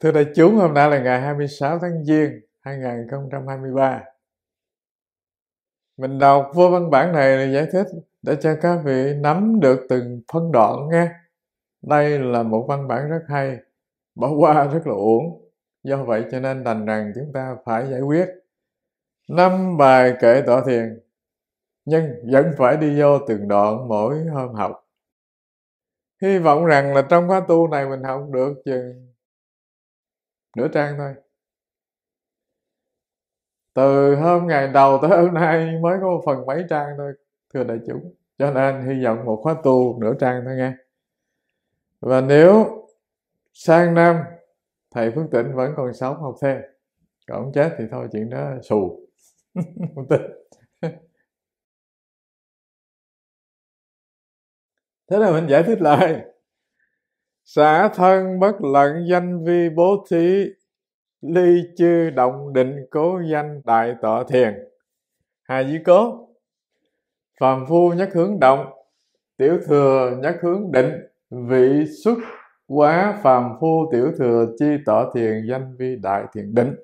Thưa đại chúng, hôm nay là ngày 26 tháng Giêng 2023. Mình đọc vô văn bản này là giải thích để cho các vị nắm được từng phân đoạn nghe. Đây là một văn bản rất hay, bỏ qua rất là uổng. Do vậy cho nên thành rằng chúng ta phải giải quyết. Năm bài kệ tọa thiền, nhưng vẫn phải đi vô từng đoạn mỗi hôm học. Hy vọng rằng là trong khóa tu này mình học được chừng nửa trang thôi từ hôm ngày đầu tới hôm nay mới có một phần mấy trang thôi thưa đại chúng cho nên hy vọng một khóa tu nửa trang thôi nghe và nếu sang năm thầy Phước Tịnh vẫn còn sống học thêm còn ông chết thì thôi chuyện đó xù không tin thế là mình giải thích lại xả thân bất lận danh vi bố thí ly chư động định cố danh đại tọa thiền hà dĩ cố phàm phu nhất hướng động tiểu thừa nhất hướng định vị xuất quá phàm phu tiểu thừa chi tọa thiền danh vi đại thiền định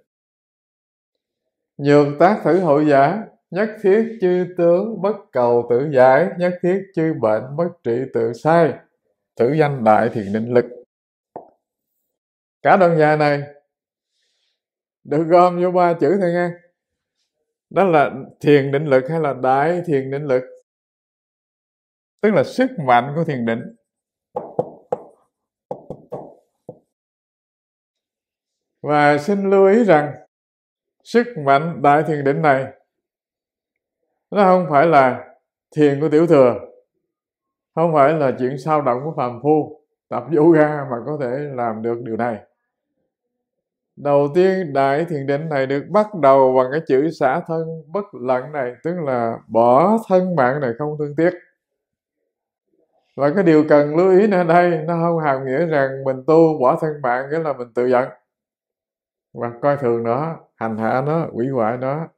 nhược tác thử hội giả nhất thiết chư tướng bất cầu tự giải nhất thiết chư bệnh bất trị tự sai thử danh đại thiền định lực cả đoạn dài này được gom vô ba chữ thôi nghe đó là thiền định lực hay là đại thiền định lực tức là sức mạnh của thiền định và xin lưu ý rằng sức mạnh đại thiền định này nó không phải là thiền của tiểu thừa không phải là chuyện sao động của phàm phu tập yoga mà có thể làm được điều này đầu tiên đại thiền định này được bắt đầu bằng cái chữ xả thân bất lận này tức là bỏ thân mạng này không thương tiếc và cái điều cần lưu ý ở đây nó không hàm nghĩa rằng mình tu bỏ thân mạng nghĩa là mình tự giận và coi thường nó hành hạ nó quỷ hoại nó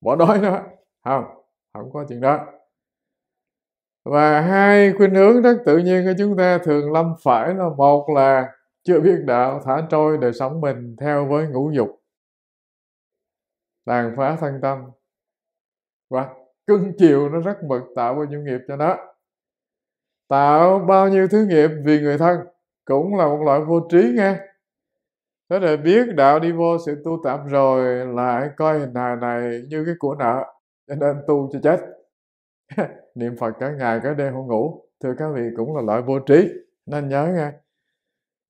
bỏ đói nó không không có chuyện đó và hai khuynh hướng rất tự nhiên của chúng ta thường lâm phải là một là chưa biết đạo thả trôi đời sống mình theo với ngũ dục tàn phá thân tâm và cưng chiều nó rất mực tạo bao nhiêu nghiệp cho nó tạo bao nhiêu thứ nghiệp vì người thân cũng là một loại vô trí nghe thế là biết đạo đi vô sự tu tạm rồi lại coi hình hài này như cái của nợ cho nên tu cho chết niệm phật cả ngày cả đêm không ngủ thưa các vị cũng là loại vô trí nên nhớ nghe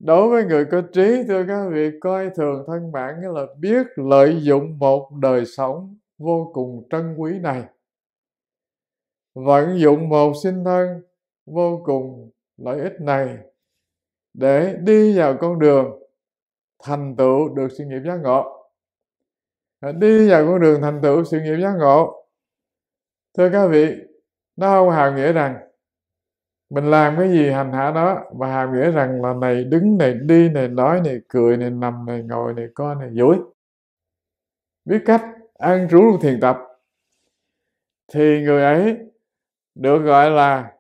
đối với người có trí thưa các vị coi thường thân mạng nghĩa là biết lợi dụng một đời sống vô cùng trân quý này vận dụng một sinh thân vô cùng lợi ích này để đi vào con đường thành tựu được sự nghiệp giác ngộ đi vào con đường thành tựu sự nghiệp giác ngộ thưa các vị nó không hàm nghĩa rằng mình làm cái gì hành hạ đó và hàm nghĩa rằng là này đứng này đi này nói này cười này nằm này ngồi này coi này duỗi biết cách ăn trú thiền tập thì người ấy được gọi là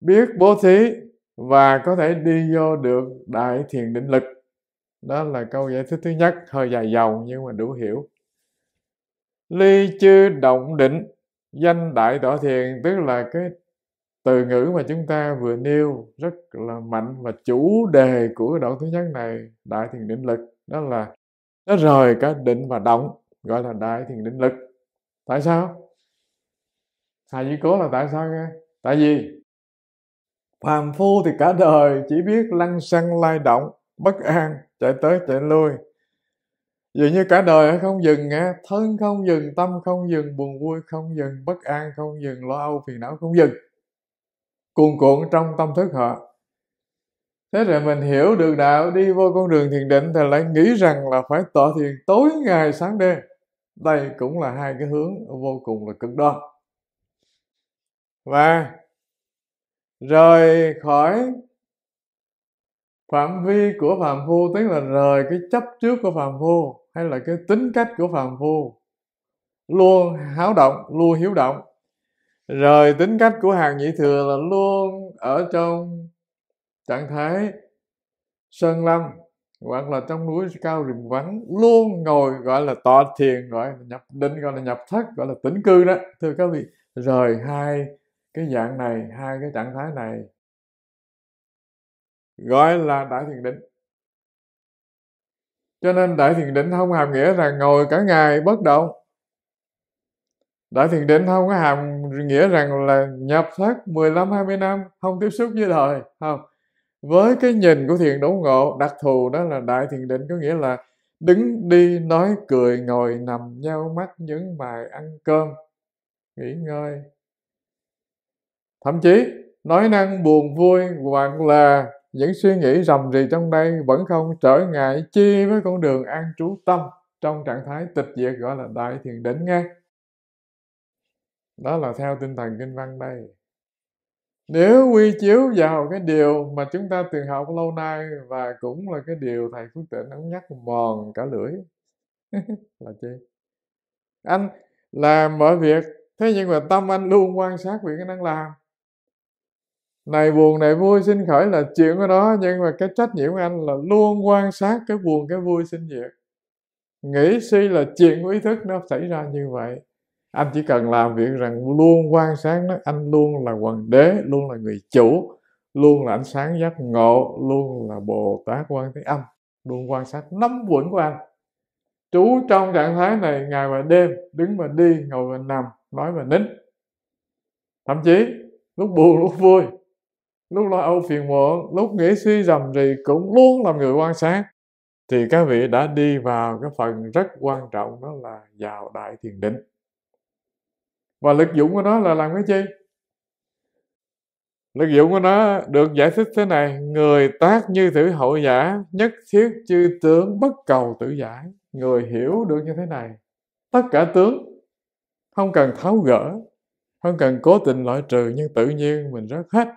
biết bố thí và có thể đi vô được đại thiền định lực đó là câu giải thích thứ nhất hơi dài dòng nhưng mà đủ hiểu ly chư động định danh đại tọa thiền tức là cái từ ngữ mà chúng ta vừa nêu rất là mạnh và chủ đề của đoạn thứ nhất này đại thiền định lực đó là nó rời cả định và động gọi là đại thiền định lực tại sao thầy duy cố là tại sao nghe tại vì phàm phu thì cả đời chỉ biết lăn xăng lai động bất an chạy tới chạy lui Dường như cả đời không dừng nghe thân không dừng, tâm không dừng, buồn vui không dừng, bất an không dừng, lo âu phiền não không dừng. Cuồn cuộn trong tâm thức họ. Thế rồi mình hiểu được đạo, đi vô con đường thiền định thì lại nghĩ rằng là phải tọa thiền tối ngày sáng đêm. Đây cũng là hai cái hướng vô cùng là cực đoan. Và rời khỏi phạm vi của phạm phu tức là rời cái chấp trước của phạm phu hay là cái tính cách của phàm phu luôn háo động luôn hiếu động rồi tính cách của hàng nhị thừa là luôn ở trong trạng thái sơn lâm hoặc là trong núi cao rừng vắng luôn ngồi gọi là tọa thiền gọi là nhập định gọi là nhập thất gọi là tĩnh cư đó thưa các vị rời hai cái dạng này hai cái trạng thái này gọi là đại thiền định cho nên đại thiền định không hàm nghĩa rằng ngồi cả ngày bất động đại thiền định không có hàm nghĩa rằng là nhập thất 15 20 năm không tiếp xúc với đời không với cái nhìn của thiền đấu ngộ đặc thù đó là đại thiền định có nghĩa là đứng đi nói cười ngồi nằm nhau mắt nhấn mày ăn cơm nghỉ ngơi thậm chí nói năng buồn vui hoặc là những suy nghĩ rầm rì trong đây vẫn không trở ngại chi với con đường an trú tâm trong trạng thái tịch diệt gọi là đại thiền định nghe đó là theo tinh thần kinh văn đây nếu quy chiếu vào cái điều mà chúng ta từng học lâu nay và cũng là cái điều thầy phước tịnh ông nhắc mòn cả lưỡi là chi anh làm mọi việc thế nhưng mà tâm anh luôn quan sát việc anh đang làm này buồn này vui sinh khởi là chuyện của đó nhưng mà cái trách nhiệm của anh là luôn quan sát cái buồn cái vui sinh diệt nghĩ suy là chuyện của ý thức nó xảy ra như vậy anh chỉ cần làm việc rằng luôn quan sát nó anh luôn là quần đế luôn là người chủ luôn là ánh sáng giác ngộ luôn là bồ tát quan thế âm luôn quan sát nắm vững của anh trú trong trạng thái này ngày và đêm đứng và đi ngồi và nằm nói và nín thậm chí lúc buồn lúc vui lúc lo âu phiền muộn lúc nghĩ suy rầm rì cũng luôn làm người quan sát thì các vị đã đi vào cái phần rất quan trọng đó là vào đại thiền định và lực dụng của nó là làm cái chi lực dụng của nó được giải thích thế này người tác như thử hậu giả nhất thiết chư tướng bất cầu tự giải người hiểu được như thế này tất cả tướng không cần tháo gỡ không cần cố tình loại trừ nhưng tự nhiên mình rất hết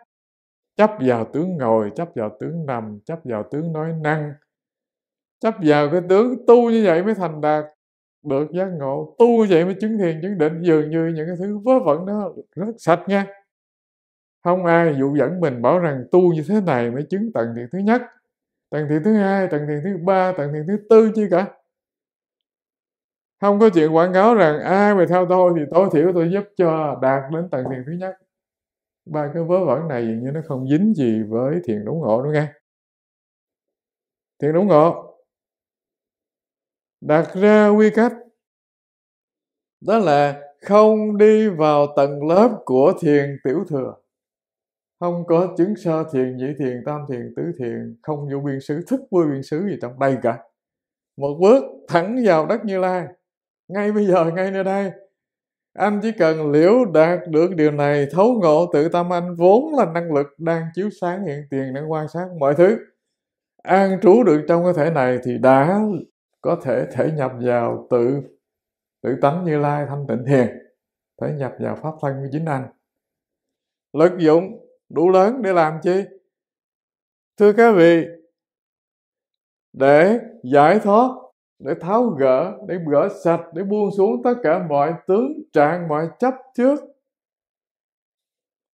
chấp vào tướng ngồi chấp vào tướng nằm chấp vào tướng nói năng chấp vào cái tướng tu như vậy mới thành đạt được giác ngộ tu như vậy mới chứng thiền chứng định dường như những cái thứ vớ vẩn đó rất sạch nha không ai dụ dẫn mình bảo rằng tu như thế này mới chứng tầng thiền thứ nhất tầng thiền thứ hai tầng thiền thứ ba tầng thiền thứ tư chứ cả không có chuyện quảng cáo rằng ai mà theo tôi thì tối thiểu tôi giúp cho đạt đến tầng thiền thứ nhất ba cái vớ vẩn này dường như nó không dính gì với thiền đúng ngộ đúng nghe thiền đúng ngộ đặt ra quy cách đó là không đi vào tầng lớp của thiền tiểu thừa không có chứng sơ thiền nhị thiền tam thiền tứ thiền không vô biên xứ thức vô biên xứ gì trong đây cả một bước thẳng vào đất như lai ngay bây giờ ngay nơi đây anh chỉ cần liễu đạt được điều này thấu ngộ tự tâm anh vốn là năng lực đang chiếu sáng hiện tiền đang quan sát mọi thứ an trú được trong cơ thể này thì đã có thể thể nhập vào tự tự tánh như lai thanh tịnh thiền thể nhập vào pháp thân của chính anh lực dụng đủ lớn để làm chi thưa các vị để giải thoát để tháo gỡ để gỡ sạch để buông xuống tất cả mọi tướng trạng mọi chấp trước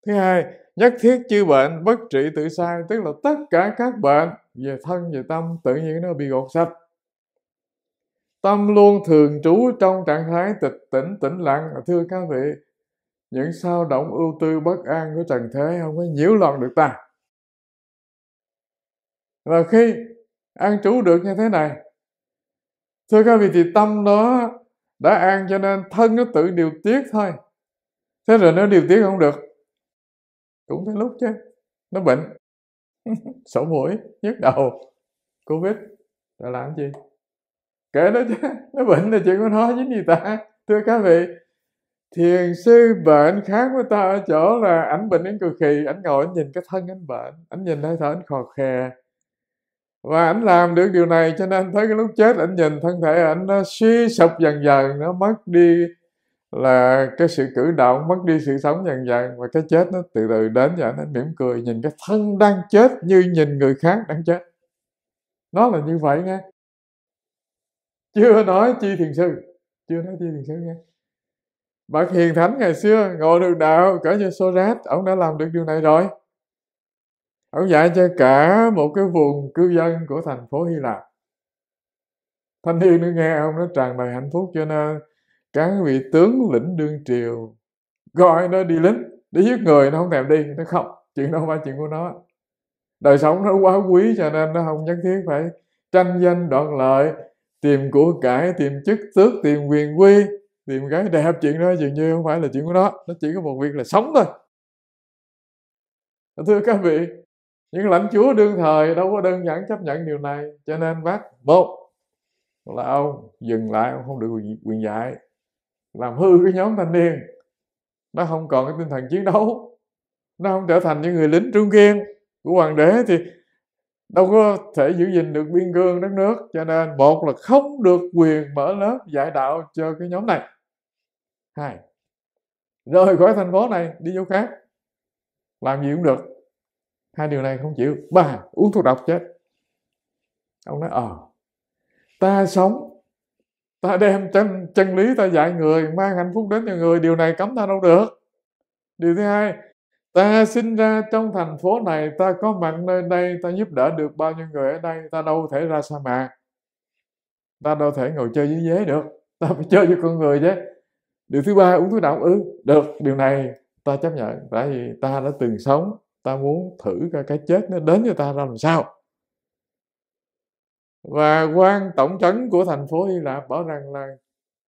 thứ hai nhất thiết chư bệnh bất trị tự sai tức là tất cả các bệnh về thân về tâm tự nhiên nó bị gột sạch tâm luôn thường trú trong trạng thái tịch tỉnh tĩnh lặng thưa các vị những sao động ưu tư bất an của trần thế không có nhiễu loạn được ta và khi an trú được như thế này thưa các vị thì tâm đó đã an cho nên thân nó tự điều tiết thôi thế rồi nó điều tiết không được cũng tới lúc chứ nó bệnh sổ mũi nhức đầu covid đã làm gì kể đó chứ nó bệnh là chuyện của nó chứ gì ta thưa các vị thiền sư bệnh khác với ta ở chỗ là ảnh bệnh đến cực kỳ ảnh ngồi ảnh nhìn cái thân ảnh bệnh ảnh nhìn hơi thở ảnh khò khè và anh làm được điều này cho nên tới cái lúc chết anh nhìn thân thể anh nó suy sụp dần dần nó mất đi là cái sự cử động mất đi sự sống dần dần và cái chết nó từ từ đến và anh mỉm cười nhìn cái thân đang chết như nhìn người khác đang chết nó là như vậy nghe chưa nói chi thiền sư chưa nói chi thiền sư nghe bậc hiền thánh ngày xưa ngồi được đạo cỡ như rát ông đã làm được điều này rồi ông dạy cho cả một cái vùng cư dân của thành phố hy lạp thanh niên nữa nghe ông nó tràn đầy hạnh phúc cho nên các vị tướng lĩnh đương triều gọi nó đi lính để giết người nó không thèm đi nó không chuyện đâu phải chuyện của nó đời sống nó quá quý cho nên nó không nhất thiết phải tranh danh đoạt lợi tìm của cải tìm chức tước tìm quyền quy tìm gái đẹp chuyện đó dường như không phải là chuyện của nó nó chỉ có một việc là sống thôi thưa các vị những lãnh chúa đương thời đâu có đơn giản chấp nhận điều này cho nên bác một là ông dừng lại ông không được quyền dạy làm hư cái nhóm thanh niên nó không còn cái tinh thần chiến đấu nó không trở thành những người lính trung kiên của hoàng đế thì đâu có thể giữ gìn được biên cương đất nước cho nên một là không được quyền mở lớp dạy đạo cho cái nhóm này hai rời khỏi thành phố này đi chỗ khác làm gì cũng được hai điều này không chịu ba uống thuốc độc chết ông nói ờ ta sống ta đem chân chân lý ta dạy người mang hạnh phúc đến cho người điều này cấm ta đâu được điều thứ hai ta sinh ra trong thành phố này ta có mặt nơi đây ta giúp đỡ được bao nhiêu người ở đây ta đâu thể ra sa mạc ta đâu thể ngồi chơi với dế được ta phải chơi với con người chứ điều thứ ba uống thuốc độc ư ừ, được điều này ta chấp nhận tại vì ta đã từng sống ta muốn thử coi cái chết nó đến cho ta ra làm sao và quan tổng trấn của thành phố Hy Lạp bảo rằng là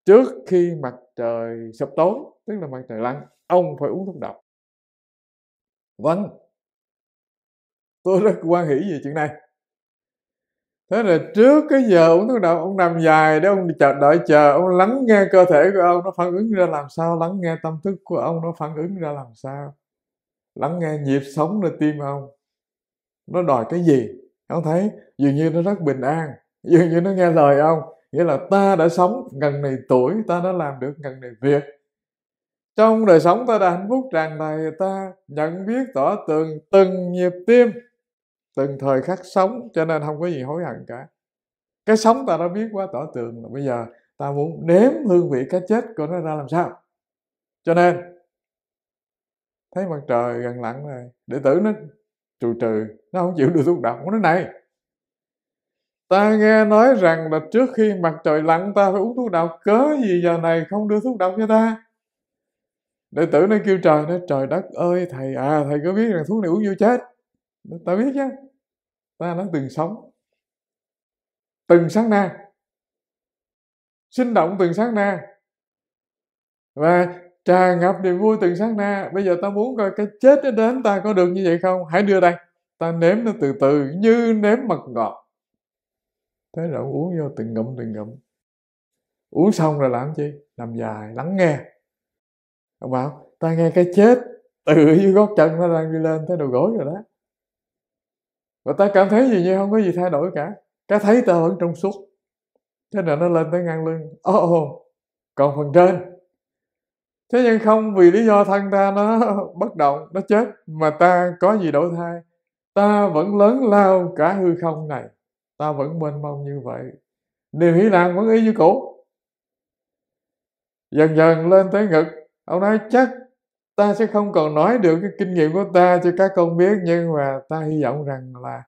trước khi mặt trời sập tối tức là mặt trời lặn ông phải uống thuốc độc vâng tôi rất quan hỷ về chuyện này thế là trước cái giờ uống thuốc độc ông nằm dài để ông chờ đợi chờ ông lắng nghe cơ thể của ông nó phản ứng ra làm sao lắng nghe tâm thức của ông nó phản ứng ra làm sao lắng nghe nhịp sống nơi tim ông nó đòi cái gì ông thấy dường như nó rất bình an dường như nó nghe lời ông nghĩa là ta đã sống gần này tuổi ta đã làm được gần này việc trong đời sống ta đã hạnh phúc tràn đầy ta nhận biết tỏ tường từng nhịp tim từng thời khắc sống cho nên không có gì hối hận cả cái sống ta đã biết quá tỏ tường bây giờ ta muốn nếm hương vị cái chết của nó ra làm sao cho nên thấy mặt trời gần lặn rồi đệ tử nó trù trừ nó không chịu được xúc động nó này ta nghe nói rằng là trước khi mặt trời lặn ta phải uống thuốc độc cớ gì giờ này không đưa thuốc độc cho ta đệ tử nó kêu trời nó trời đất ơi thầy à thầy có biết rằng thuốc này uống vô chết ta biết chứ ta nó từng sống từng sáng na sinh động từng sáng na và tràn ngập niềm vui từng sát na bây giờ ta muốn coi cái chết nó đến ta có được như vậy không hãy đưa đây ta nếm nó từ từ như nếm mật ngọt thế rồi uống vô từng ngụm từng ngụm uống xong rồi làm chi làm dài lắng nghe ông bảo ta nghe cái chết từ dưới gót chân nó đang đi lên tới đầu gối rồi đó và ta cảm thấy gì như không có gì thay đổi cả cái thấy ta vẫn trong suốt thế là nó lên tới ngang lưng ô oh, còn phần trên thế nhưng không vì lý do thân ta nó bất động nó chết mà ta có gì đổi thay ta vẫn lớn lao cả hư không này ta vẫn mênh mông như vậy niềm hỷ lạc vẫn y như cũ dần dần lên tới ngực ông nói chắc ta sẽ không còn nói được cái kinh nghiệm của ta cho các con biết nhưng mà ta hy vọng rằng là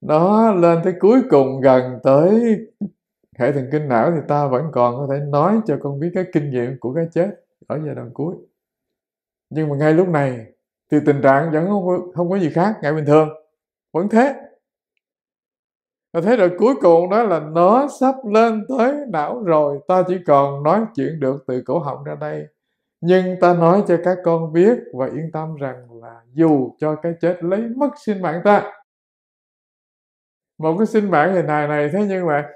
nó lên tới cuối cùng gần tới hệ thần kinh não thì ta vẫn còn có thể nói cho con biết cái kinh nghiệm của cái chết ở giai đoạn cuối nhưng mà ngay lúc này thì tình trạng vẫn không không có gì khác ngày bình thường vẫn thế và thế rồi cuối cùng đó là nó sắp lên tới não rồi ta chỉ còn nói chuyện được từ cổ họng ra đây nhưng ta nói cho các con biết và yên tâm rằng là dù cho cái chết lấy mất sinh mạng ta một cái sinh mạng hình hài này thế nhưng mà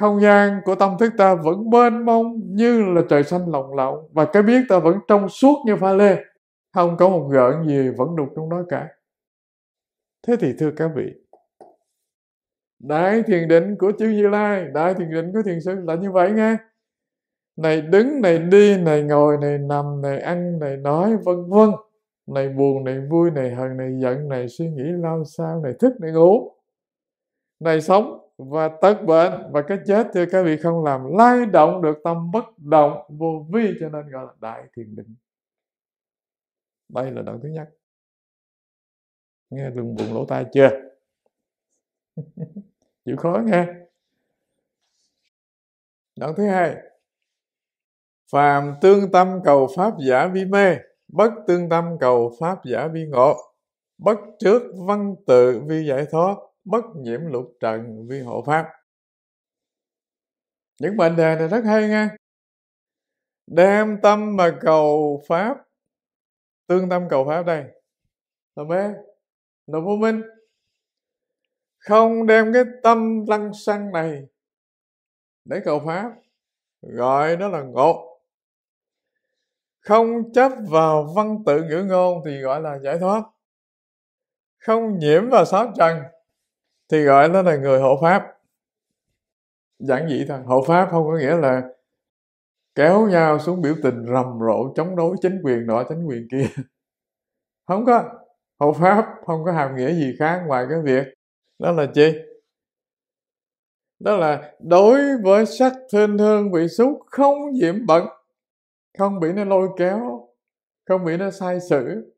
không gian của tâm thức ta vẫn mênh mông như là trời xanh lộng lộng và cái biết ta vẫn trong suốt như pha lê không có một gợn gì vẫn đục trong đó cả thế thì thưa các vị đại thiền định của chư như lai đại thiền định của thiền sư là như vậy nghe này đứng này đi này ngồi này nằm này ăn này nói vân vân này buồn này vui này hờn này giận này suy nghĩ lao sao này thích này ngủ này sống và tất bệnh và cái chết thưa các vị không làm lay động được tâm bất động vô vi cho nên gọi là đại thiền định đây là đoạn thứ nhất nghe đừng buồn lỗ tai chưa chịu khó nghe đoạn thứ hai phàm tương tâm cầu pháp giả vi mê bất tương tâm cầu pháp giả vi ngộ bất trước văn tự vi giải thoát bất nhiễm lục trần vi hộ pháp những mệnh đề này rất hay nghe đem tâm mà cầu pháp tương tâm cầu pháp đây là bé là vô minh không đem cái tâm lăng xăng này để cầu pháp gọi nó là ngộ không chấp vào văn tự ngữ ngôn thì gọi là giải thoát không nhiễm vào sáu trần thì gọi nó là người hộ pháp giản dị thôi hộ pháp không có nghĩa là kéo nhau xuống biểu tình rầm rộ chống đối chính quyền nọ chính quyền kia không có hộ pháp không có hàm nghĩa gì khác ngoài cái việc đó là chi đó là đối với sắc thân hương vị xúc không nhiễm bẩn không bị nó lôi kéo không bị nó sai sử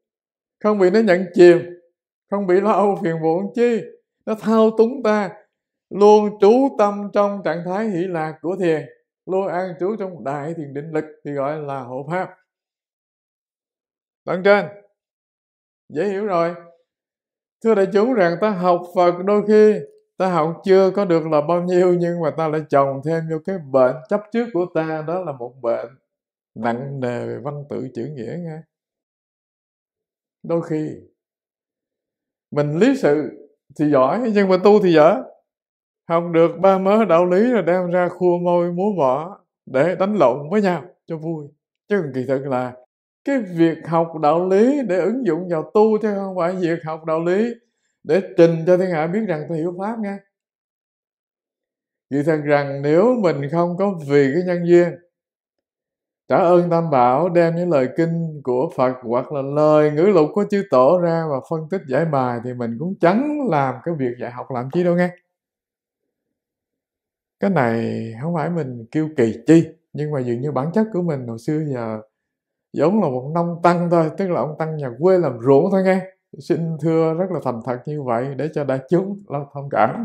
không bị nó nhận chìm không bị lo âu phiền muộn chi nó thao túng ta luôn trú tâm trong trạng thái hỷ lạc của thiền luôn an trú trong đại thiền định lực thì gọi là hộ pháp đoạn trên dễ hiểu rồi thưa đại chúng rằng ta học phật đôi khi ta học chưa có được là bao nhiêu nhưng mà ta lại chồng thêm vô cái bệnh chấp trước của ta đó là một bệnh nặng nề về văn tự chữ nghĩa nghe đôi khi mình lý sự thì giỏi nhưng mà tu thì dở học được ba mớ đạo lý là đem ra khua môi múa mỏ để đánh lộn với nhau cho vui chứ kỳ thực là cái việc học đạo lý để ứng dụng vào tu chứ không phải việc học đạo lý để trình cho thiên hạ biết rằng tôi hiểu pháp nha vì thật rằng nếu mình không có vì cái nhân duyên trả ơn tam bảo đem những lời kinh của phật hoặc là lời ngữ lục của chư tổ ra và phân tích giải bài thì mình cũng chẳng làm cái việc dạy học làm chi đâu nghe cái này không phải mình kêu kỳ chi nhưng mà dường như bản chất của mình hồi xưa giờ giống là một nông tăng thôi tức là ông tăng nhà quê làm ruộng thôi nghe xin thưa rất là thành thật như vậy để cho đại chúng lo thông cảm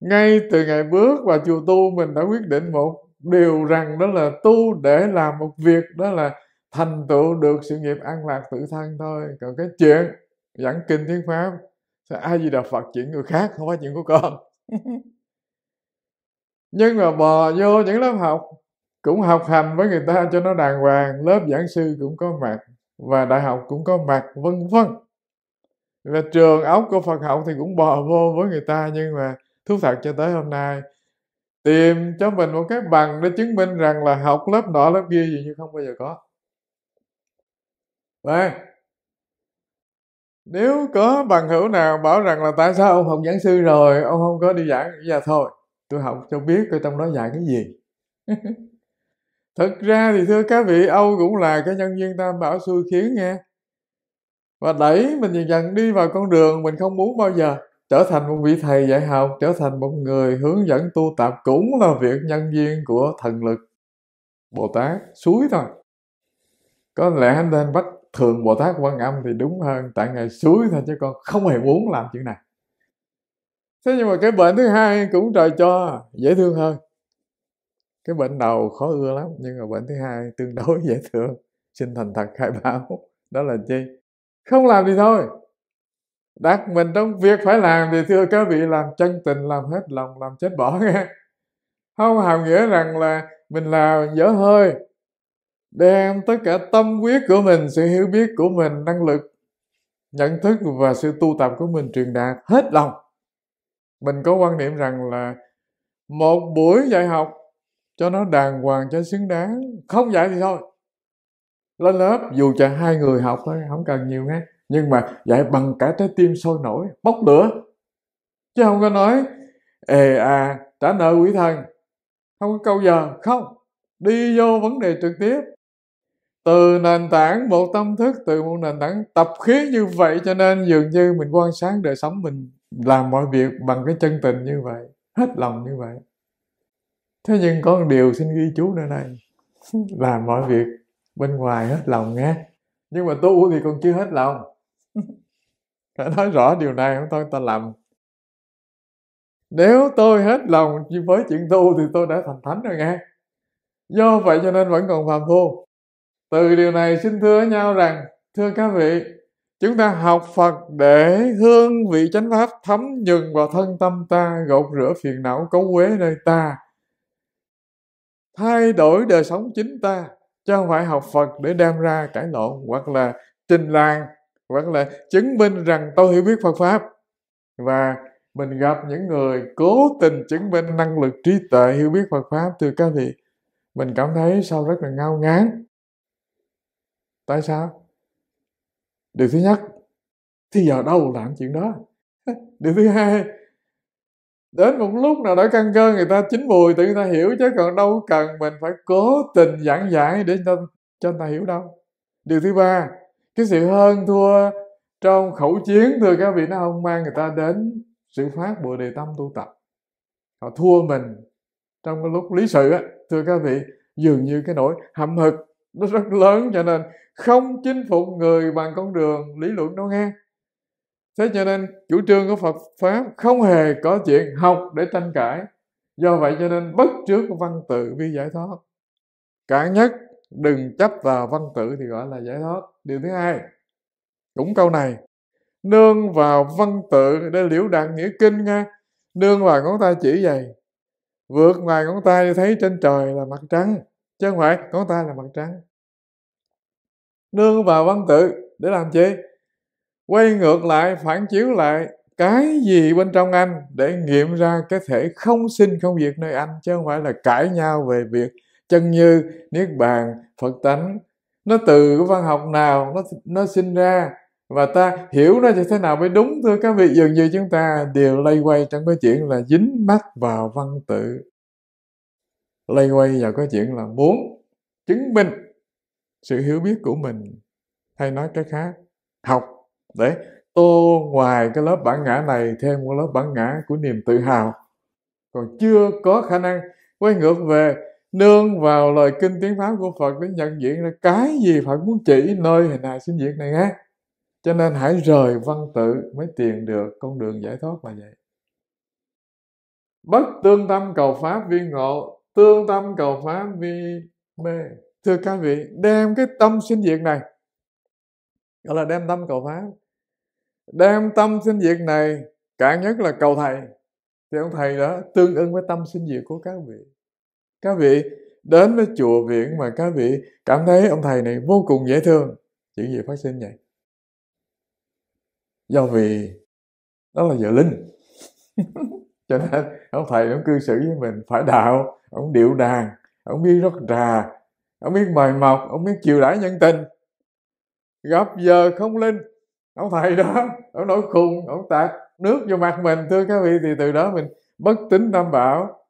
ngay từ ngày bước vào chùa tu mình đã quyết định một điều rằng đó là tu để làm một việc đó là thành tựu được sự nghiệp an lạc tự thân thôi còn cái chuyện giảng kinh thuyết pháp sẽ ai gì đạo phật chuyện người khác không phải chuyện của con nhưng mà bò vô những lớp học cũng học hành với người ta cho nó đàng hoàng lớp giảng sư cũng có mặt và đại học cũng có mặt vân vân là trường ốc của phật học thì cũng bò vô với người ta nhưng mà thú thật cho tới hôm nay tìm cho mình một cái bằng để chứng minh rằng là học lớp nọ lớp kia gì như không bao giờ có Đấy. nếu có bằng hữu nào bảo rằng là tại sao ông học giảng sư rồi ông không có đi giảng dạ thôi tôi học cho biết coi trong đó dạy cái gì thực ra thì thưa các vị âu cũng là cái nhân viên tam bảo xui khiến nghe và đẩy mình dần dần đi vào con đường mình không muốn bao giờ trở thành một vị thầy dạy học trở thành một người hướng dẫn tu tập cũng là việc nhân viên của thần lực bồ tát suối thôi có lẽ anh nên bắt thường bồ tát quan âm thì đúng hơn tại ngày suối thôi chứ con không hề muốn làm chuyện này thế nhưng mà cái bệnh thứ hai cũng trời cho dễ thương hơn cái bệnh đầu khó ưa lắm nhưng mà bệnh thứ hai tương đối dễ thương xin thành thật khai báo đó là chi không làm thì thôi đặt mình trong việc phải làm thì thưa các vị làm chân tình làm hết lòng làm chết bỏ nghe không hàm nghĩa rằng là mình làm dở hơi đem tất cả tâm huyết của mình sự hiểu biết của mình năng lực nhận thức và sự tu tập của mình truyền đạt hết lòng mình có quan niệm rằng là một buổi dạy học cho nó đàng hoàng cho xứng đáng không dạy thì thôi lên lớp dù cho hai người học thôi không cần nhiều nghe nhưng mà dạy bằng cả trái tim sôi nổi bốc lửa chứ không có nói ê à trả nợ quỷ thần không có câu giờ không đi vô vấn đề trực tiếp từ nền tảng một tâm thức từ một nền tảng tập khí như vậy cho nên dường như mình quan sát đời sống mình làm mọi việc bằng cái chân tình như vậy hết lòng như vậy thế nhưng có một điều xin ghi chú nơi này làm mọi việc bên ngoài hết lòng nghe nhưng mà tu thì còn chưa hết lòng phải nói rõ điều này không thôi ta làm nếu tôi hết lòng với chuyện tu thì tôi đã thành thánh rồi nghe do vậy cho nên vẫn còn phàm phu từ điều này xin thưa nhau rằng thưa các vị chúng ta học phật để hương vị chánh pháp thấm nhuần vào thân tâm ta gột rửa phiền não cấu quế nơi ta thay đổi đời sống chính ta chứ không phải học phật để đem ra cãi lộn hoặc là trình làng vẫn là chứng minh rằng tôi hiểu biết Phật pháp và mình gặp những người cố tình chứng minh năng lực trí tuệ hiểu biết Phật pháp từ các vị mình cảm thấy sao rất là ngao ngán tại sao điều thứ nhất thì giờ đâu làm chuyện đó điều thứ hai đến một lúc nào đó căn cơ người ta chín mùi tự người ta hiểu chứ còn đâu cần mình phải cố tình giảng giải để cho, cho người ta hiểu đâu điều thứ ba cái sự hơn thua trong khẩu chiến thưa các vị nó không mang người ta đến sự phát bồ đề tâm tu tập họ thua mình trong cái lúc lý sự á thưa các vị dường như cái nỗi hậm hực nó rất lớn cho nên không chinh phục người bằng con đường lý luận đâu nghe thế cho nên chủ trương của phật pháp không hề có chuyện học để tranh cãi do vậy cho nên bất trước văn tự vi giải thoát cả nhất đừng chấp vào văn tự thì gọi là giải thoát điều thứ hai cũng câu này nương vào văn tự để liễu đạt nghĩa kinh nha nương vào ngón tay chỉ vậy vượt ngoài ngón tay thấy trên trời là mặt trắng, chứ không phải ngón tay là mặt trắng. nương vào văn tự để làm gì? quay ngược lại phản chiếu lại cái gì bên trong anh để nghiệm ra cái thể không sinh không diệt nơi anh chứ không phải là cãi nhau về việc chân như niết bàn phật tánh nó từ cái văn học nào nó nó sinh ra và ta hiểu nó như thế nào mới đúng thưa các vị dường như chúng ta đều lây quay trong cái chuyện là dính mắt vào văn tự lây quay vào cái chuyện là muốn chứng minh sự hiểu biết của mình hay nói cái khác học để tô ngoài cái lớp bản ngã này thêm một lớp bản ngã của niềm tự hào còn chưa có khả năng quay ngược về nương vào lời kinh tiếng pháp của phật để nhận diện là cái gì phật muốn chỉ nơi hình hài sinh diệt này nghe cho nên hãy rời văn tự mới tìm được con đường giải thoát là vậy bất tương tâm cầu pháp vi ngộ tương tâm cầu pháp vi mê thưa các vị đem cái tâm sinh diệt này gọi là đem tâm cầu pháp đem tâm sinh diệt này cả nhất là cầu thầy thì ông thầy đó tương ứng với tâm sinh diệt của các vị các vị đến với chùa viện mà các vị cảm thấy ông thầy này vô cùng dễ thương chuyện gì phát sinh vậy do vì đó là giờ linh cho nên ông thầy ông cư xử với mình phải đạo ông điệu đàn ông biết rất trà ông biết mời mọc ông biết chiều đãi nhân tình gặp giờ không linh ông thầy đó ông nổi khùng ông tạt nước vô mặt mình thưa các vị thì từ đó mình bất tính tam bảo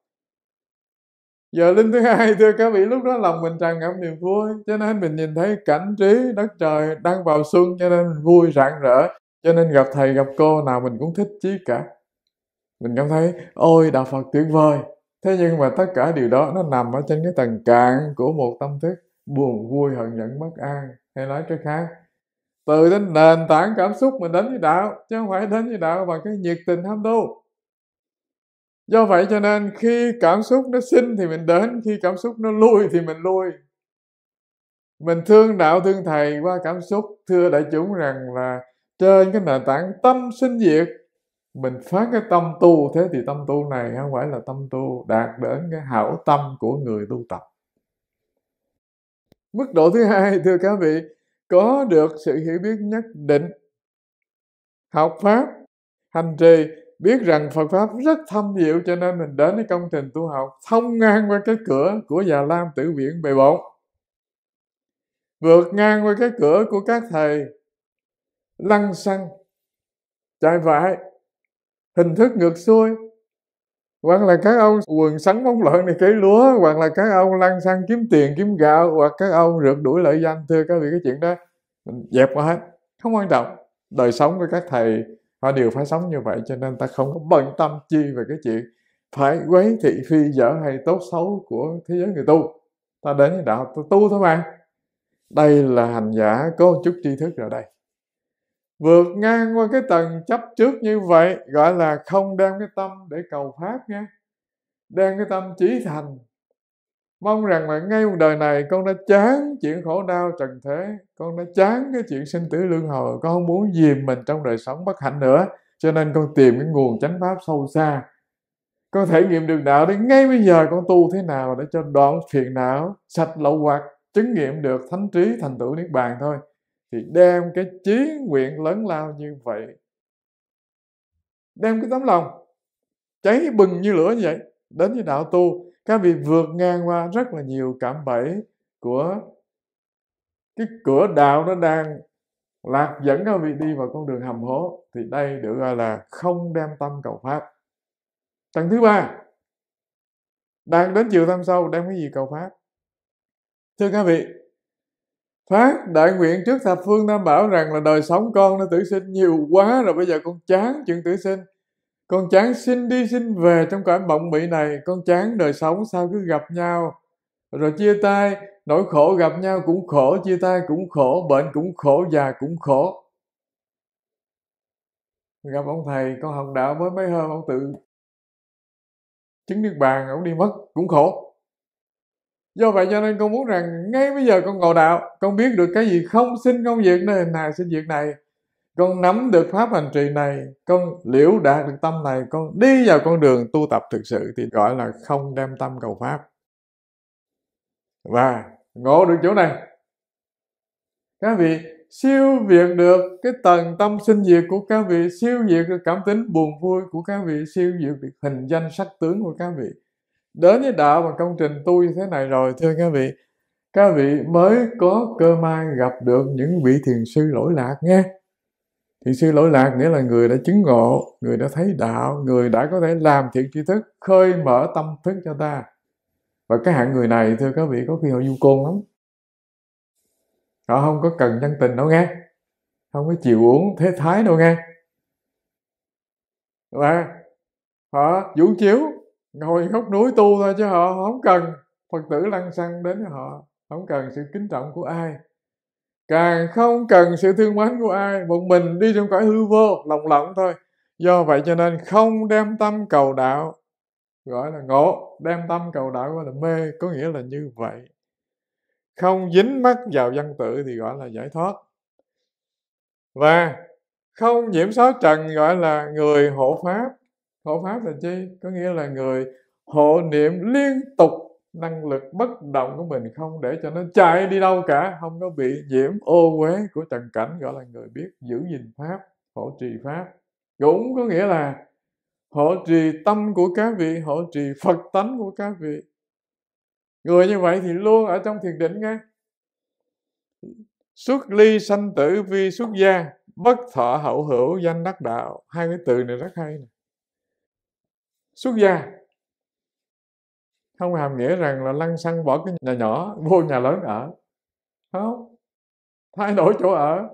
giờ linh thứ hai thưa các vị lúc đó lòng mình tràn ngập niềm vui cho nên mình nhìn thấy cảnh trí đất trời đang vào xuân cho nên mình vui rạng rỡ cho nên gặp thầy gặp cô nào mình cũng thích chí cả mình cảm thấy ôi đạo phật tuyệt vời thế nhưng mà tất cả điều đó nó nằm ở trên cái tầng cạn của một tâm thức buồn vui hận giận bất an hay nói cái khác từ đến nền tảng cảm xúc mình đến với đạo chứ không phải đến với đạo bằng cái nhiệt tình ham tu do vậy cho nên khi cảm xúc nó sinh thì mình đến khi cảm xúc nó lui thì mình lui mình thương đạo thương thầy qua cảm xúc thưa đại chúng rằng là trên cái nền tảng tâm sinh diệt mình phát cái tâm tu thế thì tâm tu này không phải là tâm tu đạt đến cái hảo tâm của người tu tập mức độ thứ hai thưa các vị có được sự hiểu biết nhất định học pháp hành trì biết rằng Phật pháp rất thâm diệu cho nên mình đến cái công trình tu học thông ngang qua cái cửa của già lam tử viện bề bộn vượt ngang qua cái cửa của các thầy lăng xăng chạy vải, hình thức ngược xuôi hoặc là các ông quần sắn móng lợn này cấy lúa hoặc là các ông lăn xăng kiếm tiền kiếm gạo hoặc các ông rượt đuổi lợi danh thưa các vị cái chuyện đó dẹp qua hết không quan trọng đời sống của các thầy họ đều phải sống như vậy cho nên ta không có bận tâm chi về cái chuyện phải quấy thị phi dở hay tốt xấu của thế giới người tu ta đến với đạo ta tu thôi mà đây là hành giả có một chút tri thức rồi đây vượt ngang qua cái tầng chấp trước như vậy gọi là không đem cái tâm để cầu pháp nha đem cái tâm trí thành mong rằng là ngay một đời này con đã chán chuyện khổ đau trần thế con đã chán cái chuyện sinh tử luân hồi con không muốn dìm mình trong đời sống bất hạnh nữa cho nên con tìm cái nguồn chánh pháp sâu xa con thể nghiệm được đạo đến ngay bây giờ con tu thế nào để cho đoạn phiền não sạch lậu hoặc chứng nghiệm được thánh trí thành tựu niết bàn thôi thì đem cái chí nguyện lớn lao như vậy đem cái tấm lòng cháy bừng như lửa như vậy đến với đạo tu các vị vượt ngang qua rất là nhiều cảm bẫy của cái cửa đạo nó đang lạc dẫn các vị đi vào con đường hầm hố thì đây được gọi là không đem tâm cầu pháp tầng thứ ba đang đến chiều thâm sâu đem cái gì cầu pháp thưa các vị phát đại nguyện trước thập phương tam bảo rằng là đời sống con nó tử sinh nhiều quá rồi bây giờ con chán chuyện tử sinh con chán xin đi xin về trong cõi bộng mị này con chán đời sống sao cứ gặp nhau rồi chia tay nỗi khổ gặp nhau cũng khổ chia tay cũng khổ bệnh cũng khổ già cũng khổ gặp ông thầy con học đạo mới mấy hôm ông tự chứng niết bàn ông đi mất cũng khổ do vậy cho nên con muốn rằng ngay bây giờ con ngồi đạo con biết được cái gì không xin công việc này này xin việc này con nắm được pháp hành trì này con liễu đạt được tâm này con đi vào con đường tu tập thực sự thì gọi là không đem tâm cầu pháp và ngộ được chỗ này các vị siêu việt được cái tầng tâm sinh diệt của các vị siêu việt được cảm tính buồn vui của các vị siêu việt được hình danh sắc tướng của các vị đến với đạo và công trình tu như thế này rồi thưa các vị các vị mới có cơ may gặp được những vị thiền sư lỗi lạc nghe thiền sư lỗi lạc nghĩa là người đã chứng ngộ người đã thấy đạo người đã có thể làm thiện tri thức khơi mở tâm thức cho ta và cái hạng người này thưa các vị có khi họ du côn lắm họ không có cần nhân tình đâu nghe không có chịu uống thế thái đâu nghe và họ vũ chiếu ngồi góc núi tu thôi chứ họ không cần phật tử lăng xăng đến họ không cần sự kính trọng của ai càng không cần sự thương mến của ai một mình đi trong cõi hư vô lồng lộng thôi do vậy cho nên không đem tâm cầu đạo gọi là ngộ đem tâm cầu đạo gọi là mê có nghĩa là như vậy không dính mắc vào văn tự thì gọi là giải thoát và không nhiễm sáu trần gọi là người hộ pháp hộ pháp là chi có nghĩa là người hộ niệm liên tục năng lực bất động của mình không để cho nó chạy đi đâu cả không có bị nhiễm ô uế của trần cảnh gọi là người biết giữ gìn pháp hộ trì pháp cũng có nghĩa là hộ trì tâm của các vị hộ trì phật tánh của các vị người như vậy thì luôn ở trong thiền định nghe xuất ly sanh tử vi xuất gia bất thọ hậu hữu danh đắc đạo hai cái từ này rất hay này. xuất gia không hàm nghĩa rằng là lăn xăng bỏ cái nhà nhỏ vô nhà lớn ở không thay đổi chỗ ở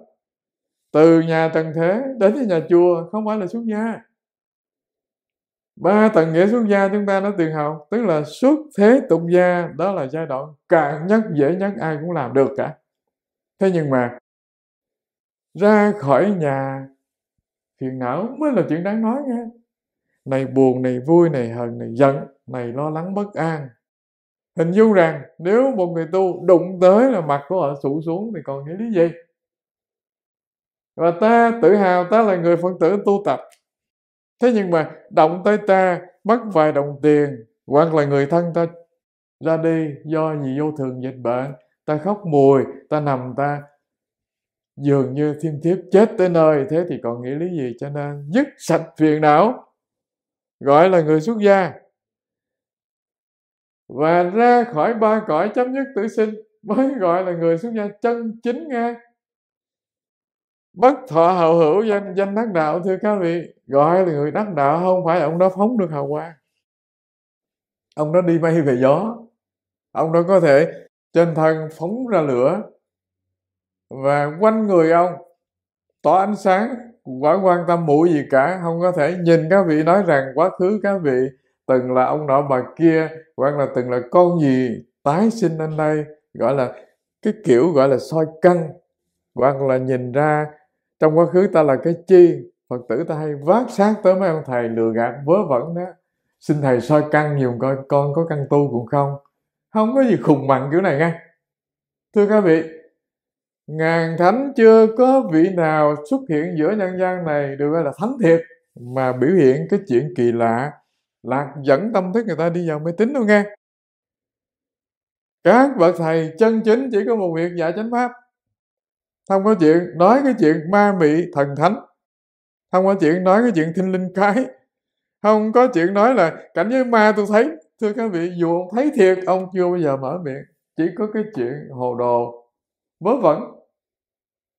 từ nhà tầng thế đến nhà chùa không phải là xuất gia ba tầng nghĩa xuất gia chúng ta nói tiền học tức là xuất thế tục gia đó là giai đoạn cạn nhất dễ nhất ai cũng làm được cả thế nhưng mà ra khỏi nhà phiền não mới là chuyện đáng nói nghe này buồn này vui này hờn này giận này lo lắng bất an hình dung rằng nếu một người tu đụng tới là mặt của họ sụ xuống thì còn nghĩ lý gì và ta tự hào ta là người phật tử tu tập thế nhưng mà động tới ta mất vài đồng tiền hoặc là người thân ta ra đi do gì vô thường dịch bệnh ta khóc mùi ta nằm ta dường như thiên thiếp chết tới nơi thế thì còn nghĩ lý gì cho nên dứt sạch phiền não gọi là người xuất gia và ra khỏi ba cõi chấm dứt tử sinh mới gọi là người xuất gia chân chính nghe bất thọ hậu hữu danh danh đắc đạo thưa các vị gọi là người đắc đạo không phải ông đó phóng được hào quang ông đó đi mây về gió ông đó có thể trên thân phóng ra lửa và quanh người ông tỏ ánh sáng quá quan tâm mũi gì cả không có thể nhìn các vị nói rằng quá khứ các vị từng là ông nọ bà kia quan là từng là con gì tái sinh lên đây gọi là cái kiểu gọi là soi căn quan là nhìn ra trong quá khứ ta là cái chi phật tử ta hay vác sát tới mấy ông thầy lừa gạt vớ vẩn đó xin thầy soi căn nhiều coi con có căn tu cũng không không có gì khùng bằng kiểu này nghe thưa các vị ngàn thánh chưa có vị nào xuất hiện giữa nhân gian này được gọi là thánh thiệt mà biểu hiện cái chuyện kỳ lạ lạc dẫn tâm thức người ta đi vào mê tín đâu nghe các bậc thầy chân chính chỉ có một việc dạy chánh pháp không có chuyện nói cái chuyện ma mị thần thánh không có chuyện nói cái chuyện thinh linh cái không có chuyện nói là cảnh giới ma tôi thấy thưa các vị dù ông thấy thiệt ông chưa bao giờ mở miệng chỉ có cái chuyện hồ đồ vớ vẩn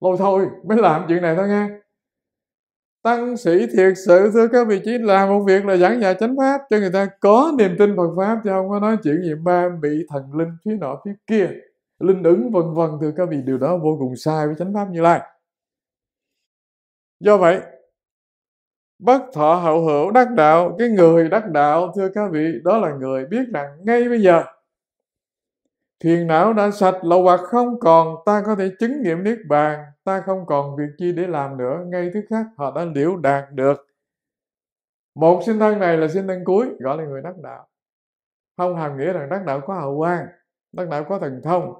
lâu thôi mới làm chuyện này thôi nghe tăng sĩ thiệt sự thưa các vị trí làm một việc là giảng dạy chánh pháp cho người ta có niềm tin phật pháp chứ không có nói chuyện gì ba bị thần linh phía nọ phía kia linh ứng vân vân thưa các vị điều đó vô cùng sai với chánh pháp như lai do vậy bất thọ hậu hữu đắc đạo cái người đắc đạo thưa các vị đó là người biết rằng ngay bây giờ Thiền não đã sạch lậu hoặc không còn, ta có thể chứng nghiệm Niết Bàn, ta không còn việc chi để làm nữa, ngay thứ khác họ đã liễu đạt được. Một sinh thân này là sinh thân cuối, gọi là người đắc đạo. Không hàm nghĩa rằng đắc đạo có hào quang, đắc đạo có thần thông,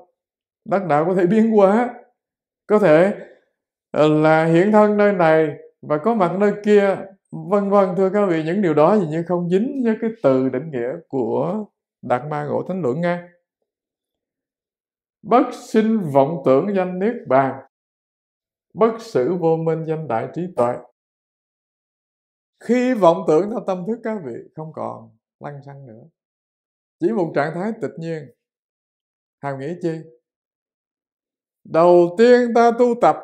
đắc đạo có thể biến hóa, có thể ờ, là hiện thân nơi này và có mặt nơi kia, vân vân thưa các vị những điều đó thì như không dính với cái từ định nghĩa của đạt ma ngộ thánh luận nghe bất sinh vọng tưởng danh niết bàn bất xử vô minh danh đại trí tuệ khi vọng tưởng theo tâm thức các vị không còn lăng xăng nữa chỉ một trạng thái tịch nhiên hàm nghĩa chi đầu tiên ta tu tập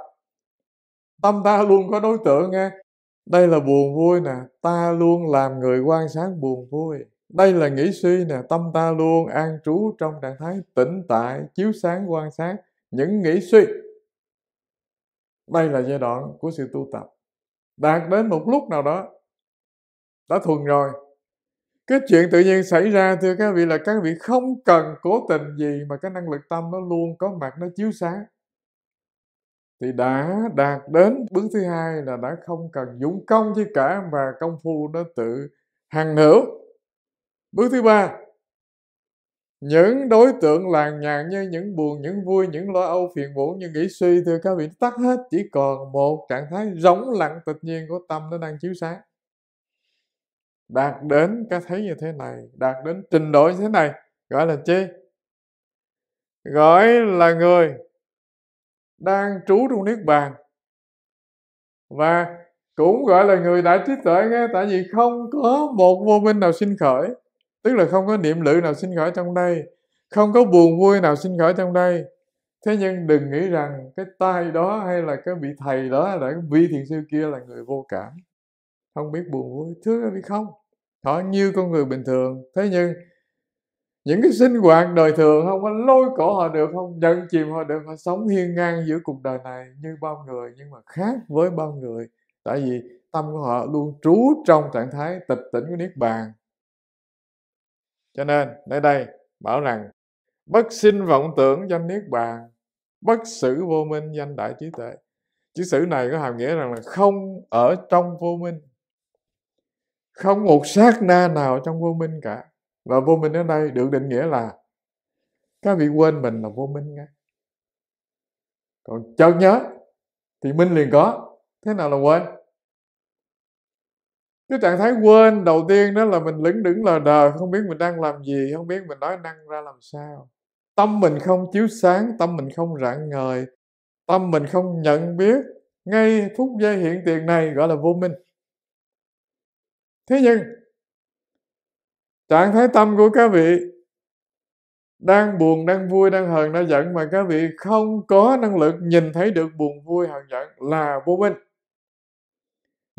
tâm ta luôn có đối tượng nghe đây là buồn vui nè ta luôn làm người quan sát buồn vui đây là nghĩ suy nè tâm ta luôn an trú trong trạng thái tĩnh tại chiếu sáng quan sát những nghĩ suy đây là giai đoạn của sự tu tập đạt đến một lúc nào đó đã thuần rồi cái chuyện tự nhiên xảy ra thưa các vị là các vị không cần cố tình gì mà cái năng lực tâm nó luôn có mặt nó chiếu sáng thì đã đạt đến bước thứ hai là đã không cần dũng công chứ cả mà công phu nó tự hàng hữu bước thứ ba những đối tượng làng nhàn như những buồn những vui những lo âu phiền muộn những nghĩ suy thưa các vị tắt hết chỉ còn một trạng thái rỗng lặng tịch nhiên của tâm nó đang chiếu sáng đạt đến cái thấy như thế này đạt đến trình độ như thế này gọi là chi gọi là người đang trú trong niết bàn và cũng gọi là người đã trí tuệ nghe tại vì không có một vô minh nào sinh khởi tức là không có niệm lự nào sinh khởi trong đây không có buồn vui nào sinh khởi trong đây thế nhưng đừng nghĩ rằng cái tai đó hay là cái vị thầy đó là cái vị thiền sư kia là người vô cảm không biết buồn vui thứ hay không họ như con người bình thường thế nhưng những cái sinh hoạt đời thường không có lôi cổ họ được không nhận chìm họ được họ sống hiên ngang giữa cuộc đời này như bao người nhưng mà khác với bao người tại vì tâm của họ luôn trú trong trạng thái tịch tỉnh của niết bàn cho nên đây đây bảo rằng bất sinh vọng tưởng danh niết bàn bất xử vô minh danh đại trí tuệ chữ xử này có hàm nghĩa rằng là không ở trong vô minh không một sát na nào trong vô minh cả và vô minh ở đây được định nghĩa là các vị quên mình là vô minh ngay còn chợt nhớ thì minh liền có thế nào là quên cái trạng thái quên đầu tiên đó là mình lững đững lờ đờ không biết mình đang làm gì không biết mình nói năng ra làm sao tâm mình không chiếu sáng tâm mình không rạng ngời tâm mình không nhận biết ngay phút giây hiện tiền này gọi là vô minh thế nhưng trạng thái tâm của các vị đang buồn đang vui đang hờn đang giận mà các vị không có năng lực nhìn thấy được buồn vui hờn giận là vô minh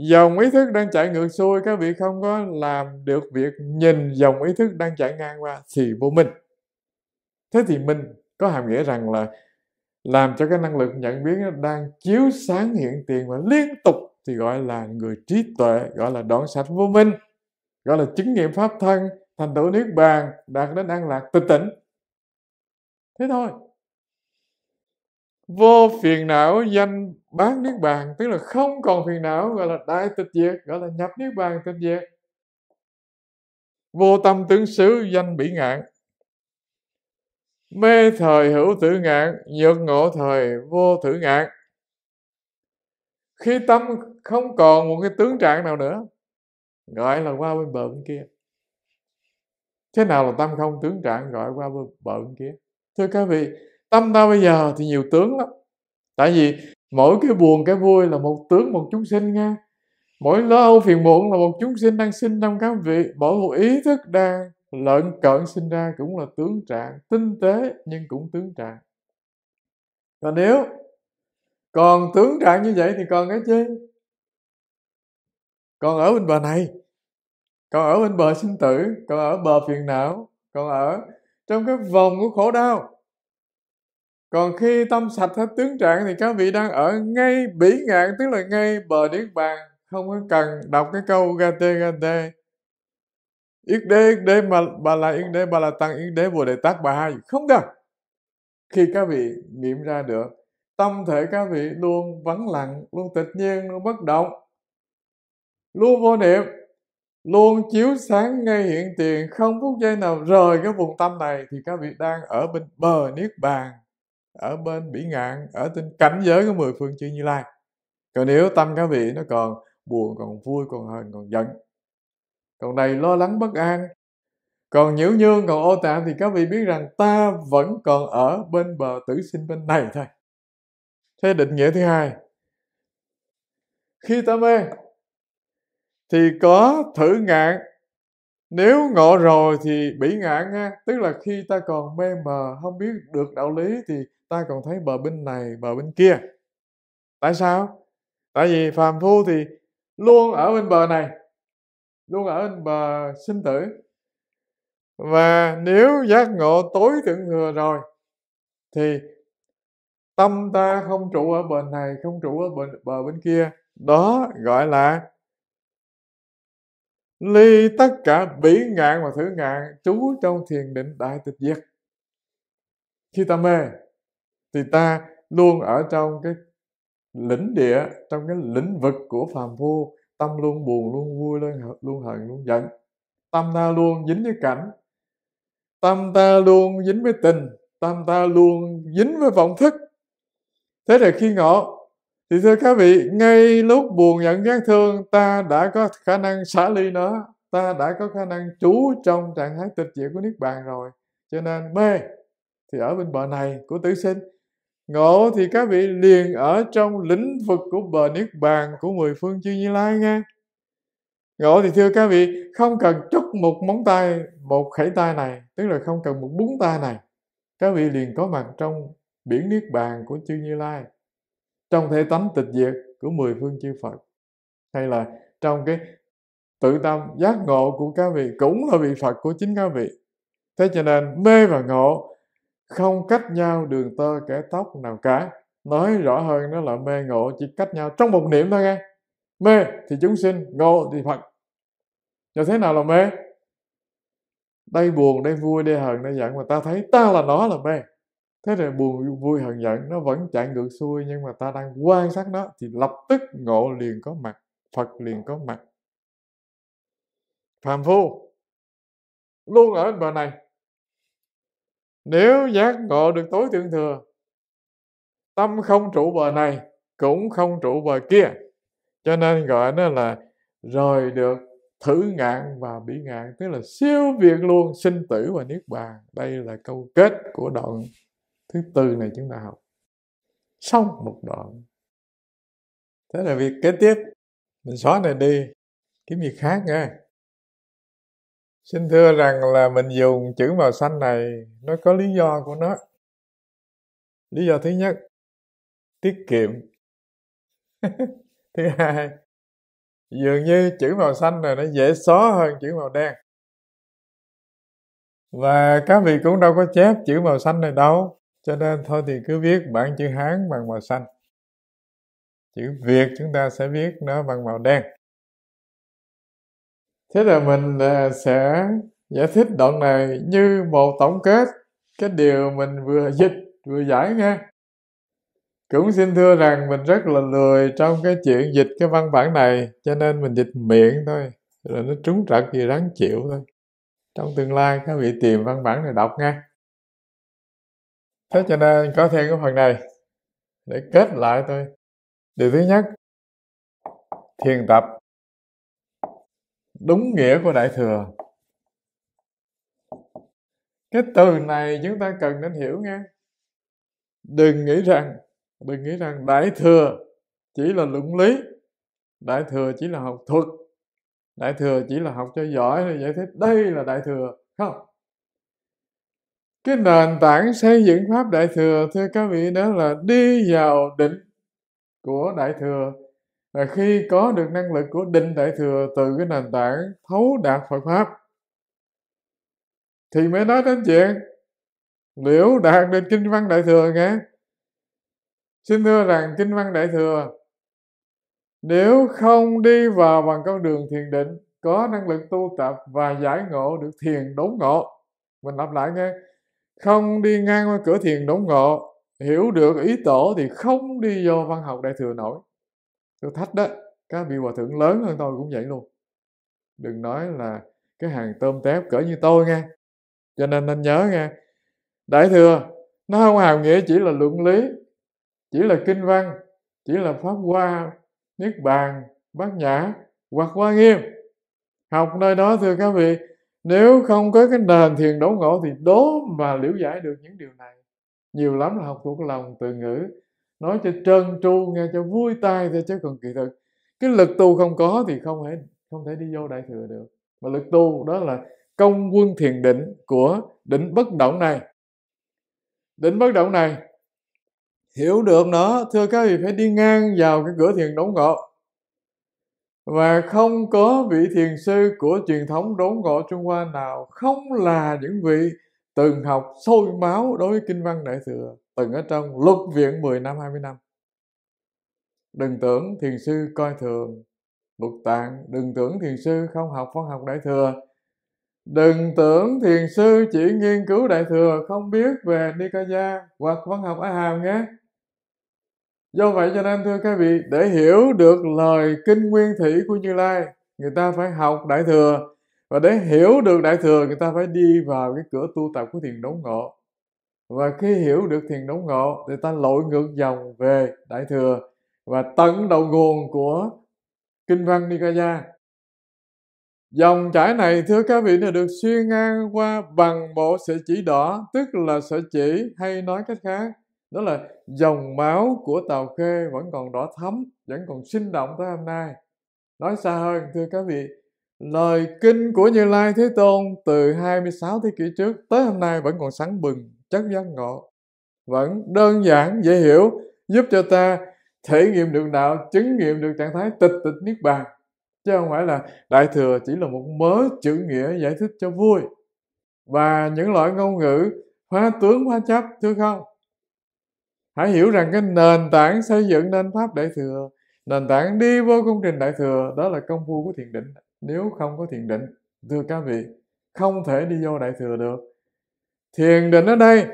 dòng ý thức đang chạy ngược xuôi các vị không có làm được việc nhìn dòng ý thức đang chạy ngang qua thì vô minh thế thì mình có hàm nghĩa rằng là làm cho cái năng lực nhận biết nó đang chiếu sáng hiện tiền và liên tục thì gọi là người trí tuệ gọi là đoạn sạch vô minh gọi là chứng nghiệm pháp thân thành tựu niết bàn đạt đến an lạc tịch tỉnh thế thôi vô phiền não danh bán niết bàn tức là không còn phiền não gọi là đại tịch diệt gọi là nhập niết bàn tịch diệt vô tâm tướng xứ danh bỉ ngạn mê thời hữu tử ngạn nhược ngộ thời vô tử ngạn khi tâm không còn một cái tướng trạng nào nữa gọi là qua bên bờ bên kia thế nào là tâm không tướng trạng gọi qua bên bờ bên kia thưa các vị tâm ta bây giờ thì nhiều tướng lắm tại vì mỗi cái buồn cái vui là một tướng một chúng sinh nghe mỗi lo âu phiền muộn là một chúng sinh đang sinh trong các vị mỗi một ý thức đang lợn cợn sinh ra cũng là tướng trạng tinh tế nhưng cũng tướng trạng và nếu còn tướng trạng như vậy thì còn cái chi còn ở bên bờ này còn ở bên bờ sinh tử còn ở bờ phiền não còn ở trong cái vòng của khổ đau còn khi tâm sạch hết tướng trạng thì các vị đang ở ngay bỉ ngạn tức là ngay bờ niết bàn không có cần đọc cái câu ga tê ga tê yết đế yết đế mà bà là yết đế bà là tăng yết đế vừa đề tác bà hai không cần khi các vị nghiệm ra được tâm thể các vị luôn vắng lặng luôn tịch nhiên luôn bất động luôn vô niệm luôn chiếu sáng ngay hiện tiền không phút giây nào rời cái vùng tâm này thì các vị đang ở bên bờ niết bàn ở bên bỉ ngạn ở trên cảnh giới của mười phương chư như lai còn nếu tâm các vị nó còn buồn còn vui còn hờn còn giận còn đầy lo lắng bất an còn nhiễu nhương còn ô tạp thì các vị biết rằng ta vẫn còn ở bên bờ tử sinh bên này thôi thế định nghĩa thứ hai khi ta mê thì có thử ngạn nếu ngộ rồi thì bị ngạn ha tức là khi ta còn mê mờ không biết được đạo lý thì ta còn thấy bờ bên này bờ bên kia tại sao tại vì phàm phu thì luôn ở bên bờ này luôn ở bên bờ sinh tử và nếu giác ngộ tối thượng thừa rồi thì tâm ta không trụ ở bờ này không trụ ở bờ, bờ bên kia đó gọi là ly tất cả bỉ ngạn và thử ngạn trú trong thiền định đại tịch diệt khi ta mê thì ta luôn ở trong cái lĩnh địa trong cái lĩnh vực của phàm phu tâm luôn buồn luôn vui luôn luôn hận luôn giận tâm ta luôn dính với cảnh tâm ta luôn dính với tình tâm ta luôn dính với vọng thức thế là khi ngộ thì thưa các vị ngay lúc buồn giận ghét thương ta đã có khả năng xả ly nó ta đã có khả năng trú trong trạng thái tịch diệt của niết bàn rồi cho nên mê thì ở bên bờ này của tử sinh ngộ thì các vị liền ở trong lĩnh vực của bờ niết bàn của mười phương chư như lai nghe ngộ thì thưa các vị không cần chút một móng tay một khẩy tay này tức là không cần một búng tay này các vị liền có mặt trong biển niết bàn của chư như lai trong thể tánh tịch diệt của mười phương chư phật hay là trong cái tự tâm giác ngộ của các vị cũng là vị phật của chính các vị thế cho nên mê và ngộ không cách nhau đường tơ kẻ tóc nào cả nói rõ hơn nó là mê ngộ chỉ cách nhau trong một niệm thôi nghe mê thì chúng sinh ngộ thì phật như thế nào là mê đây buồn đây vui đây hờn đây giận mà ta thấy ta là nó là mê thế là buồn vui hờn giận nó vẫn chạy ngược xuôi nhưng mà ta đang quan sát nó thì lập tức ngộ liền có mặt phật liền có mặt phàm phu luôn ở bên bờ này nếu giác ngộ được tối thượng thừa tâm không trụ bờ này cũng không trụ bờ kia cho nên gọi nó là rời được thử ngạn và bị ngạn tức là siêu việt luôn sinh tử và niết bàn đây là câu kết của đoạn thứ tư này chúng ta học xong một đoạn thế là việc kế tiếp mình xóa này đi kiếm việc khác nha xin thưa rằng là mình dùng chữ màu xanh này nó có lý do của nó lý do thứ nhất tiết kiệm thứ hai dường như chữ màu xanh này nó dễ xóa hơn chữ màu đen và các vị cũng đâu có chép chữ màu xanh này đâu cho nên thôi thì cứ viết bản chữ hán bằng màu xanh chữ việt chúng ta sẽ viết nó bằng màu đen thế là mình à, sẽ giải thích đoạn này như một tổng kết cái điều mình vừa dịch vừa giải nghe cũng xin thưa rằng mình rất là lười trong cái chuyện dịch cái văn bản này cho nên mình dịch miệng thôi rồi nó trúng trật gì đáng chịu thôi trong tương lai các vị tìm văn bản này đọc nghe thế cho nên có thêm cái phần này để kết lại thôi điều thứ nhất thiền tập đúng nghĩa của đại thừa cái từ này chúng ta cần nên hiểu nghe đừng nghĩ rằng đừng nghĩ rằng đại thừa chỉ là luận lý đại thừa chỉ là học thuật đại thừa chỉ là học cho giỏi rồi giải thích đây là đại thừa không cái nền tảng xây dựng pháp đại thừa thưa các vị đó là đi vào định của đại thừa là khi có được năng lực của định đại thừa từ cái nền tảng thấu đạt Phật pháp thì mới nói đến chuyện liễu đạt được kinh văn đại thừa nghe xin thưa rằng kinh văn đại thừa nếu không đi vào bằng con đường thiền định có năng lực tu tập và giải ngộ được thiền đốn ngộ mình lặp lại nghe không đi ngang qua cửa thiền đốn ngộ hiểu được ý tổ thì không đi vô văn học đại thừa nổi tôi thách đó các vị hòa thượng lớn hơn tôi cũng vậy luôn đừng nói là cái hàng tôm tép cỡ như tôi nghe cho nên nên nhớ nghe đại thừa nó không hàm nghĩa chỉ là luận lý chỉ là kinh văn chỉ là pháp hoa niết bàn bát nhã hoặc hoa nghiêm học nơi đó thưa các vị nếu không có cái nền thiền đấu ngộ thì đố mà liễu giải được những điều này nhiều lắm là học thuộc lòng từ ngữ nói cho trơn tru nghe cho vui tai thôi chứ còn kỳ thực cái lực tu không có thì không thể không thể đi vô đại thừa được mà lực tu đó là công quân thiền định của định bất động này định bất động này hiểu được nó thưa các vị phải đi ngang vào cái cửa thiền đốn ngộ và không có vị thiền sư của truyền thống đốn ngộ Trung Hoa nào không là những vị từng học sôi máu đối với kinh văn đại thừa từng ở trong luật viện 10 năm 20 năm đừng tưởng thiền sư coi thường lục tạng đừng tưởng thiền sư không học khoa học đại thừa đừng tưởng thiền sư chỉ nghiên cứu đại thừa không biết về nikaya hoặc văn học a hàm nhé do vậy cho nên thưa các vị để hiểu được lời kinh nguyên thủy của như lai người ta phải học đại thừa và để hiểu được đại thừa người ta phải đi vào cái cửa tu tập của thiền đốn ngộ và khi hiểu được thiền đấu ngộ thì ta lội ngược dòng về đại thừa và tận đầu nguồn của kinh văn nikaya dòng chảy này thưa các vị đã được xuyên ngang qua bằng bộ sợi chỉ đỏ tức là sợi chỉ hay nói cách khác đó là dòng máu của tàu khê vẫn còn đỏ thắm vẫn còn sinh động tới hôm nay nói xa hơn thưa các vị lời kinh của như lai thế tôn từ 26 thế kỷ trước tới hôm nay vẫn còn sáng bừng chất giác ngộ vẫn đơn giản dễ hiểu giúp cho ta thể nghiệm được đạo chứng nghiệm được trạng thái tịch tịch niết bàn chứ không phải là đại thừa chỉ là một mớ chữ nghĩa giải thích cho vui và những loại ngôn ngữ hóa tướng hóa chấp thưa không hãy hiểu rằng cái nền tảng xây dựng nên pháp đại thừa nền tảng đi vô công trình đại thừa đó là công phu của thiền định nếu không có thiền định thưa các vị không thể đi vô đại thừa được thiền định ở đây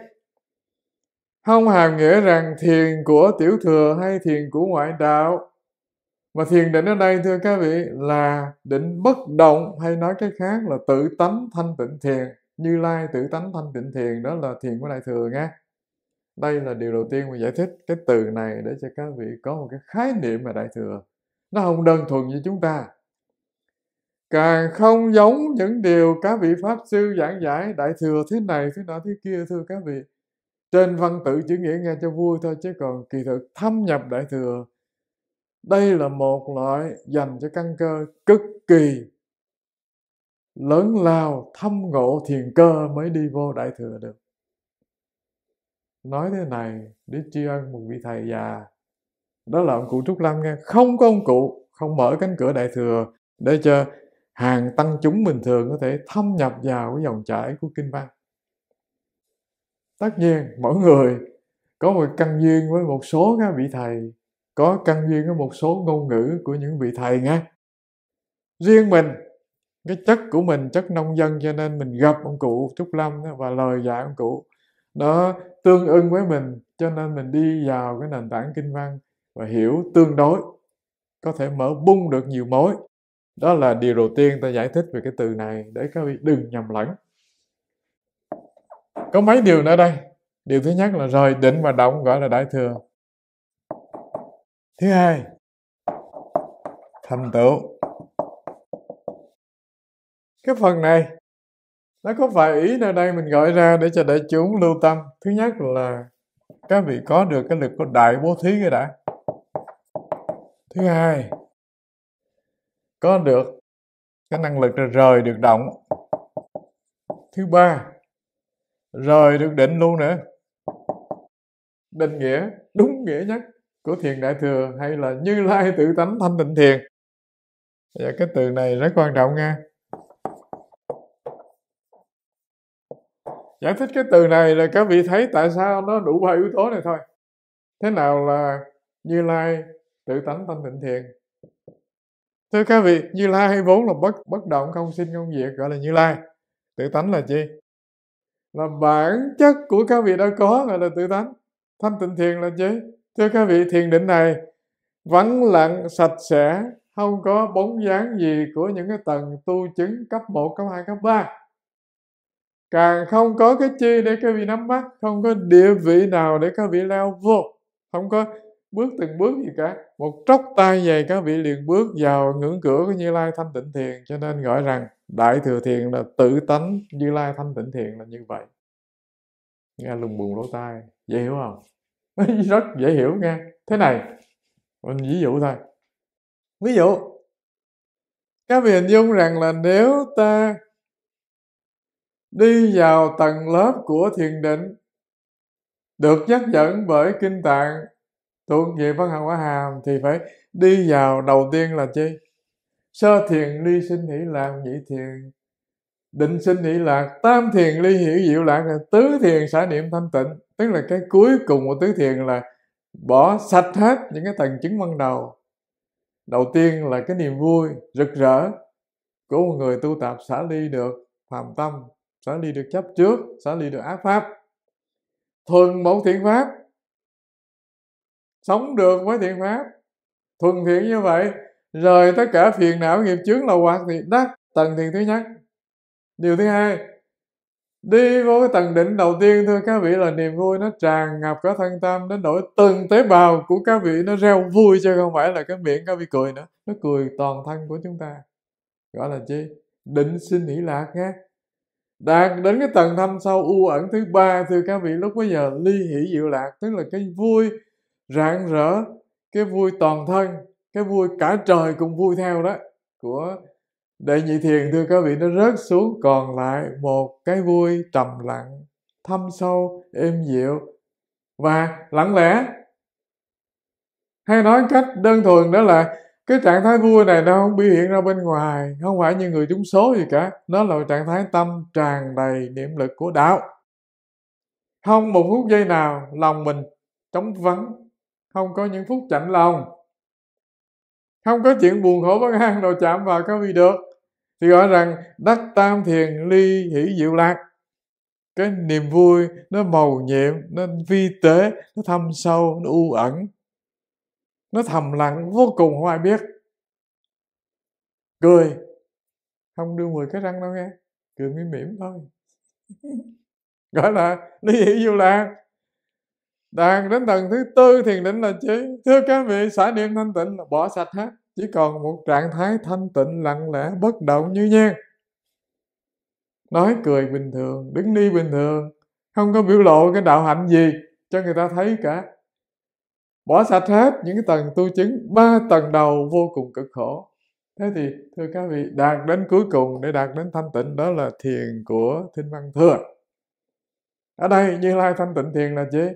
không hàm nghĩa rằng thiền của tiểu thừa hay thiền của ngoại đạo mà thiền định ở đây thưa các vị là định bất động hay nói cái khác là tự tánh thanh tịnh thiền như lai tự tánh thanh tịnh thiền đó là thiền của đại thừa nghe đây là điều đầu tiên mình giải thích cái từ này để cho các vị có một cái khái niệm về đại thừa nó không đơn thuần như chúng ta càng không giống những điều các vị pháp sư giảng giải đại thừa thế này thế nọ thế kia thưa các vị trên văn tự chữ nghĩa nghe cho vui thôi chứ còn kỳ thực thâm nhập đại thừa đây là một loại dành cho căn cơ cực kỳ lớn lao thâm ngộ thiền cơ mới đi vô đại thừa được nói thế này để tri ân một vị thầy già đó là ông cụ trúc lâm nghe không có ông cụ không mở cánh cửa đại thừa để cho hàng tăng chúng bình thường có thể thâm nhập vào cái dòng chảy của kinh văn tất nhiên mỗi người có một căn duyên với một số các vị thầy có căn duyên với một số ngôn ngữ của những vị thầy nghe riêng mình cái chất của mình chất nông dân cho nên mình gặp ông cụ trúc lâm và lời dạy ông cụ nó tương ưng với mình cho nên mình đi vào cái nền tảng kinh văn và hiểu tương đối có thể mở bung được nhiều mối đó là điều đầu tiên ta giải thích về cái từ này để các vị đừng nhầm lẫn có mấy điều nữa đây điều thứ nhất là rời định và động gọi là đại thừa thứ hai thành tựu cái phần này nó có vài ý nơi đây mình gọi ra để cho đại chúng lưu tâm thứ nhất là các vị có được cái lực của đại bố thí cái đã thứ hai có được cái năng lực là rời được động thứ ba rời được định luôn nữa định nghĩa đúng nghĩa nhất của thiền đại thừa hay là như lai tự tánh thanh tịnh thiền và cái từ này rất quan trọng nha giải thích cái từ này là các vị thấy tại sao nó đủ ba yếu tố này thôi thế nào là như lai tự tánh thanh tịnh thiền thưa các vị như lai vốn là bất bất động không sinh không diệt gọi là như lai tự tánh là chi là bản chất của các vị đã có gọi là tự tánh thanh tịnh thiền là chi thưa các vị thiền định này vắng lặng sạch sẽ không có bóng dáng gì của những cái tầng tu chứng cấp 1, cấp 2, cấp 3. Càng không có cái chi để các vị nắm bắt, không có địa vị nào để các vị leo vô, không có bước từng bước gì cả một tróc tay vậy các vị liền bước vào ngưỡng cửa của như lai thanh tịnh thiền cho nên gọi rằng đại thừa thiền là tự tánh như lai thanh tịnh thiền là như vậy nghe lùng bùng lỗ tai dễ hiểu không rất dễ hiểu nghe thế này mình ví dụ thôi ví dụ các vị hình dung rằng là nếu ta đi vào tầng lớp của thiền định được dắt dẫn bởi kinh tạng tu về bất hằng quả hàm thì phải đi vào đầu tiên là chi sơ thiền ly sinh hỷ lạc nhị thiền định sinh hỷ lạc tam thiền ly hiểu diệu lạc tứ thiền xả niệm thanh tịnh tức là cái cuối cùng của tứ thiền là bỏ sạch hết những cái tầng chứng ban đầu đầu tiên là cái niềm vui rực rỡ của một người tu tập xả ly được phàm tâm xả ly được chấp trước xả ly được ác pháp thuần mẫu thiện pháp sống được với thiện pháp thuần thiện như vậy rời tất cả phiền não nghiệp chướng lậu hoặc thì đắc tầng thiền thứ nhất điều thứ hai đi vô cái tầng đỉnh đầu tiên thưa các vị là niềm vui nó tràn ngập cả thân tâm đến nỗi từng tế bào của các vị nó reo vui chứ không phải là cái miệng các vị cười nữa nó cười toàn thân của chúng ta gọi là chi định sinh hỷ lạc nghe đạt đến cái tầng thâm sâu u ẩn thứ ba thưa các vị lúc bây giờ ly hỷ diệu lạc tức là cái vui rạng rỡ cái vui toàn thân cái vui cả trời cũng vui theo đó của đệ nhị thiền thưa các vị nó rớt xuống còn lại một cái vui trầm lặng thâm sâu êm dịu và lặng lẽ hay nói cách đơn thuần đó là cái trạng thái vui này nó không biểu hiện ra bên ngoài không phải như người chúng số gì cả nó là trạng thái tâm tràn đầy niệm lực của đạo không một phút giây nào lòng mình trống vắng không có những phút chạnh lòng không có chuyện buồn khổ bất an nào chạm vào có vị được thì gọi rằng đắc tam thiền ly hỷ diệu lạc cái niềm vui nó màu nhiệm nó vi tế nó thâm sâu nó u ẩn nó thầm lặng vô cùng không ai biết cười không đưa mười cái răng đâu nghe cười mỉm mỉm thôi gọi là ly hỷ diệu lạc Đạt đến tầng thứ tư thiền định là chi? Thưa các vị, xả niệm thanh tịnh là bỏ sạch hết. Chỉ còn một trạng thái thanh tịnh lặng lẽ bất động như nhau Nói cười bình thường, đứng đi bình thường, không có biểu lộ cái đạo hạnh gì cho người ta thấy cả. Bỏ sạch hết những tầng tu chứng, ba tầng đầu vô cùng cực khổ. Thế thì thưa các vị, đạt đến cuối cùng để đạt đến thanh tịnh đó là thiền của Thinh Văn Thừa. Ở đây Như Lai Thanh Tịnh Thiền là gì?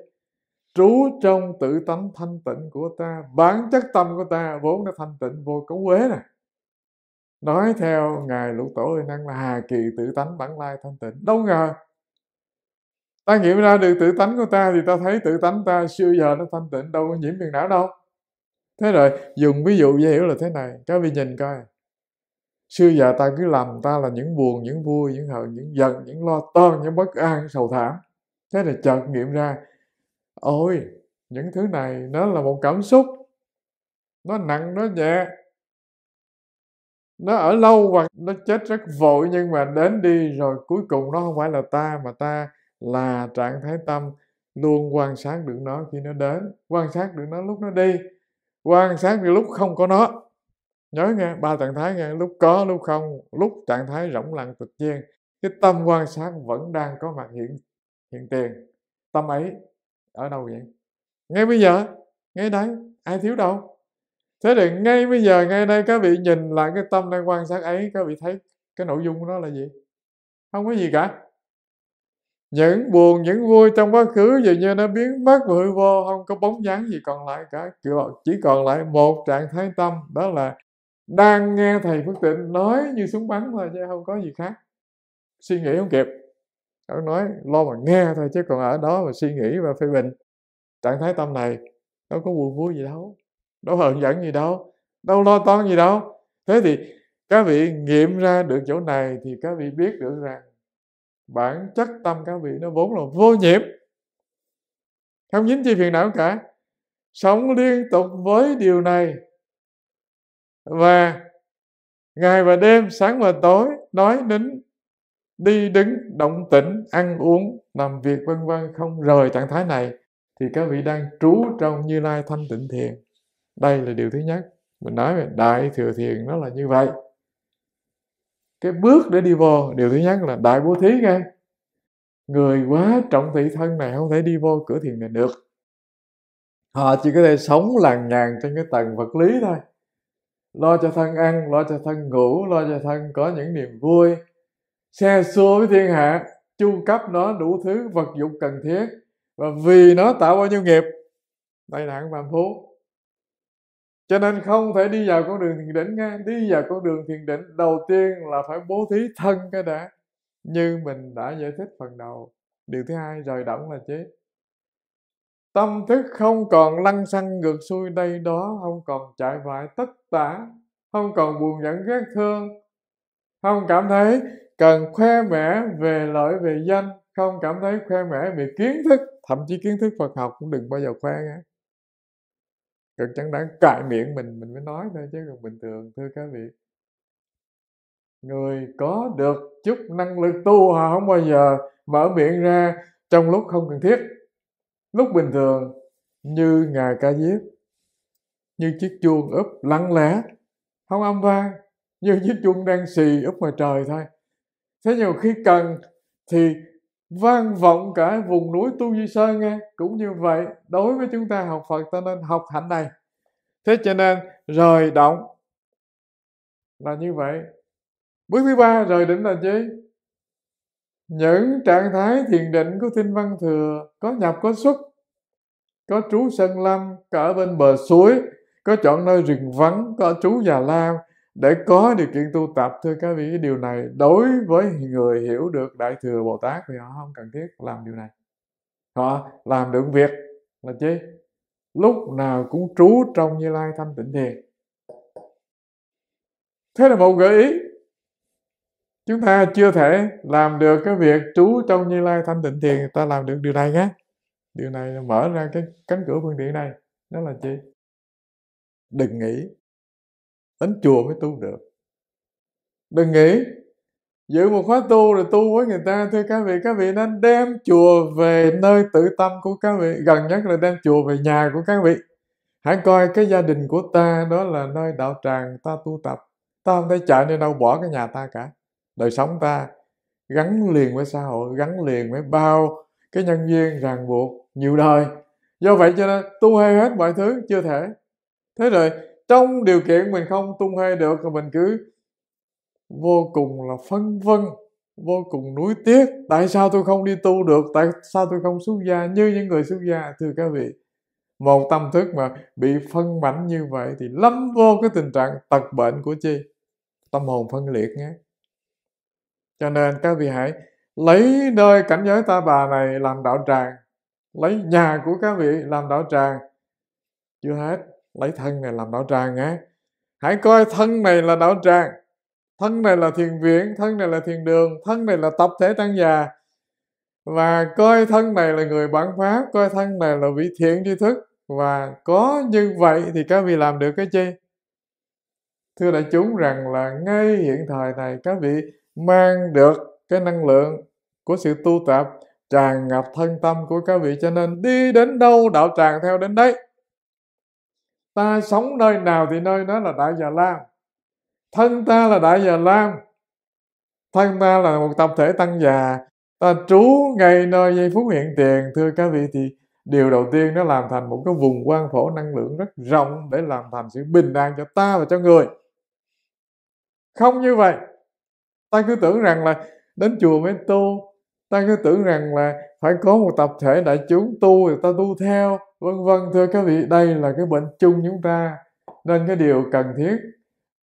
trú trong tự tánh thanh tịnh của ta bản chất tâm của ta vốn đã thanh tịnh vô cấu quế này nói theo ngài lục tổ thì năng là hà kỳ tự tánh bản lai thanh tịnh đâu ngờ ta nghiệm ra được tự tánh của ta thì ta thấy tự tánh ta xưa giờ nó thanh tịnh đâu có nhiễm phiền não đâu thế rồi dùng ví dụ dễ hiểu là thế này các vị nhìn coi xưa giờ ta cứ làm ta là những buồn những vui những hờn những giận những lo toan những bất an sầu thảm thế là chợt nghiệm ra ôi những thứ này nó là một cảm xúc nó nặng nó nhẹ nó ở lâu và nó chết rất vội nhưng mà đến đi rồi cuối cùng nó không phải là ta mà ta là trạng thái tâm luôn quan sát được nó khi nó đến quan sát được nó lúc nó đi quan sát được lúc không có nó nhớ nghe ba trạng thái nghe lúc có lúc không lúc trạng thái rỗng lặng tịch nhiên cái tâm quan sát vẫn đang có mặt hiện hiện tiền tâm ấy ở đâu vậy ngay bây giờ ngay đây, ai thiếu đâu thế thì ngay bây giờ ngay đây các vị nhìn lại cái tâm đang quan sát ấy các vị thấy cái nội dung của nó là gì không có gì cả những buồn những vui trong quá khứ dường như nó biến mất và hư vô không có bóng dáng gì còn lại cả chỉ còn lại một trạng thái tâm đó là đang nghe thầy phước tịnh nói như súng bắn thôi chứ không có gì khác suy nghĩ không kịp Ông nói lo mà nghe thôi chứ còn ở đó mà suy nghĩ và phê bình. Trạng thái tâm này đâu có buồn vui gì đâu, đâu hờn giận gì đâu, đâu lo toan gì đâu. Thế thì các vị nghiệm ra được chỗ này thì các vị biết được rằng bản chất tâm các vị nó vốn là vô nhiễm. Không dính chi phiền não cả. Sống liên tục với điều này và ngày và đêm, sáng và tối, nói đến đi đứng động tĩnh ăn uống làm việc vân vân không rời trạng thái này thì các vị đang trú trong như lai thanh tịnh thiền đây là điều thứ nhất mình nói về đại thừa thiền nó là như vậy cái bước để đi vô điều thứ nhất là đại bố thí nghe. người quá trọng thị thân này không thể đi vô cửa thiền này được họ chỉ có thể sống làng nhàng trên cái tầng vật lý thôi lo cho thân ăn lo cho thân ngủ lo cho thân có những niềm vui xe xua với thiên hạ chu cấp nó đủ thứ vật dụng cần thiết và vì nó tạo bao nhiêu nghiệp tai nạn phạm phú, cho nên không thể đi vào con đường thiền định nha đi vào con đường thiền định đầu tiên là phải bố thí thân cái đã như mình đã giải thích phần đầu điều thứ hai rời động là chết tâm thức không còn lăn xăng ngược xuôi đây đó không còn chạy vại tất tả không còn buồn giận ghét thương không cảm thấy cần khoe mẽ về lợi về danh không cảm thấy khoe mẽ về kiến thức thậm chí kiến thức Phật học cũng đừng bao giờ khoe nghe cần chẳng đáng cại miệng mình mình mới nói thôi chứ còn bình thường thưa các vị người có được chút năng lực tu họ không bao giờ mở miệng ra trong lúc không cần thiết lúc bình thường như ngài ca diếp như chiếc chuông úp lặng lẽ không âm vang như chiếc chuông đang xì úp ngoài trời thôi thế nhiều khi cần thì vang vọng cả vùng núi tu di sơn nghe cũng như vậy đối với chúng ta học phật ta nên học hạnh này thế cho nên rời động là như vậy bước thứ ba rời định là gì những trạng thái thiền định của tinh văn thừa có nhập có xuất có trú sân lâm có bên bờ suối có chọn nơi rừng vắng có trú già lao để có điều kiện tu tập thưa các vị cái điều này đối với người hiểu được đại thừa bồ tát thì họ không cần thiết làm điều này họ làm được việc là chi lúc nào cũng trú trong như lai thanh tịnh thiền thế là một gợi ý chúng ta chưa thể làm được cái việc trú trong như lai thanh tịnh thiền ta làm được điều này nhé điều này mở ra cái cánh cửa phương tiện này đó là chi đừng nghĩ đến chùa mới tu được đừng nghĩ giữ một khóa tu rồi tu với người ta thưa các vị các vị nên đem chùa về nơi tự tâm của các vị gần nhất là đem chùa về nhà của các vị hãy coi cái gia đình của ta đó là nơi đạo tràng ta tu tập ta không thể chạy nơi đâu bỏ cái nhà ta cả đời sống ta gắn liền với xã hội gắn liền với bao cái nhân duyên ràng buộc nhiều đời do vậy cho nên tu hay hết mọi thứ chưa thể thế rồi trong điều kiện mình không tung hê được thì mình cứ vô cùng là phân vân vô cùng nuối tiếc tại sao tôi không đi tu được tại sao tôi không xuất gia như những người xuất gia thưa các vị một tâm thức mà bị phân mảnh như vậy thì lâm vô cái tình trạng tật bệnh của chi tâm hồn phân liệt nhé cho nên các vị hãy lấy nơi cảnh giới ta bà này làm đạo tràng lấy nhà của các vị làm đạo tràng chưa hết lấy thân này làm đạo tràng á hãy coi thân này là đạo tràng thân này là thiền viện thân này là thiền đường thân này là tập thể tăng già và coi thân này là người bản pháp coi thân này là vị thiện tri thức và có như vậy thì các vị làm được cái chi thưa đại chúng rằng là ngay hiện thời này các vị mang được cái năng lượng của sự tu tập tràn ngập thân tâm của các vị cho nên đi đến đâu đạo tràng theo đến đấy ta sống nơi nào thì nơi đó là đại già lam thân ta là đại già lam thân ta là một tập thể tăng già ta trú ngay nơi giây phút hiện tiền thưa các vị thì điều đầu tiên nó làm thành một cái vùng quan phổ năng lượng rất rộng để làm thành sự bình an cho ta và cho người không như vậy ta cứ tưởng rằng là đến chùa mới tu ta cứ tưởng rằng là phải có một tập thể đại chúng tu người ta tu theo vân vân thưa các vị đây là cái bệnh chung chúng ta nên cái điều cần thiết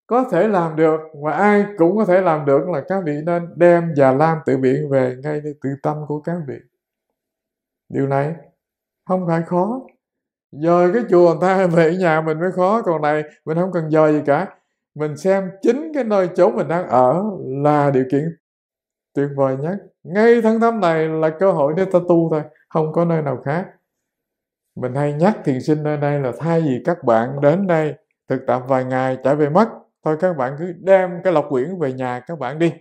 có thể làm được và ai cũng có thể làm được là các vị nên đem già lam tự biện về ngay nơi tự tâm của các vị điều này không phải khó dời cái chùa người ta về nhà mình mới khó còn này mình không cần dời gì cả mình xem chính cái nơi chỗ mình đang ở là điều kiện tuyệt vời nhất ngay tháng tám này là cơ hội để ta tu thôi không có nơi nào khác mình hay nhắc thiền sinh nơi đây là thay vì các bạn đến đây thực tập vài ngày trở về mất thôi các bạn cứ đem cái lọc quyển về nhà các bạn đi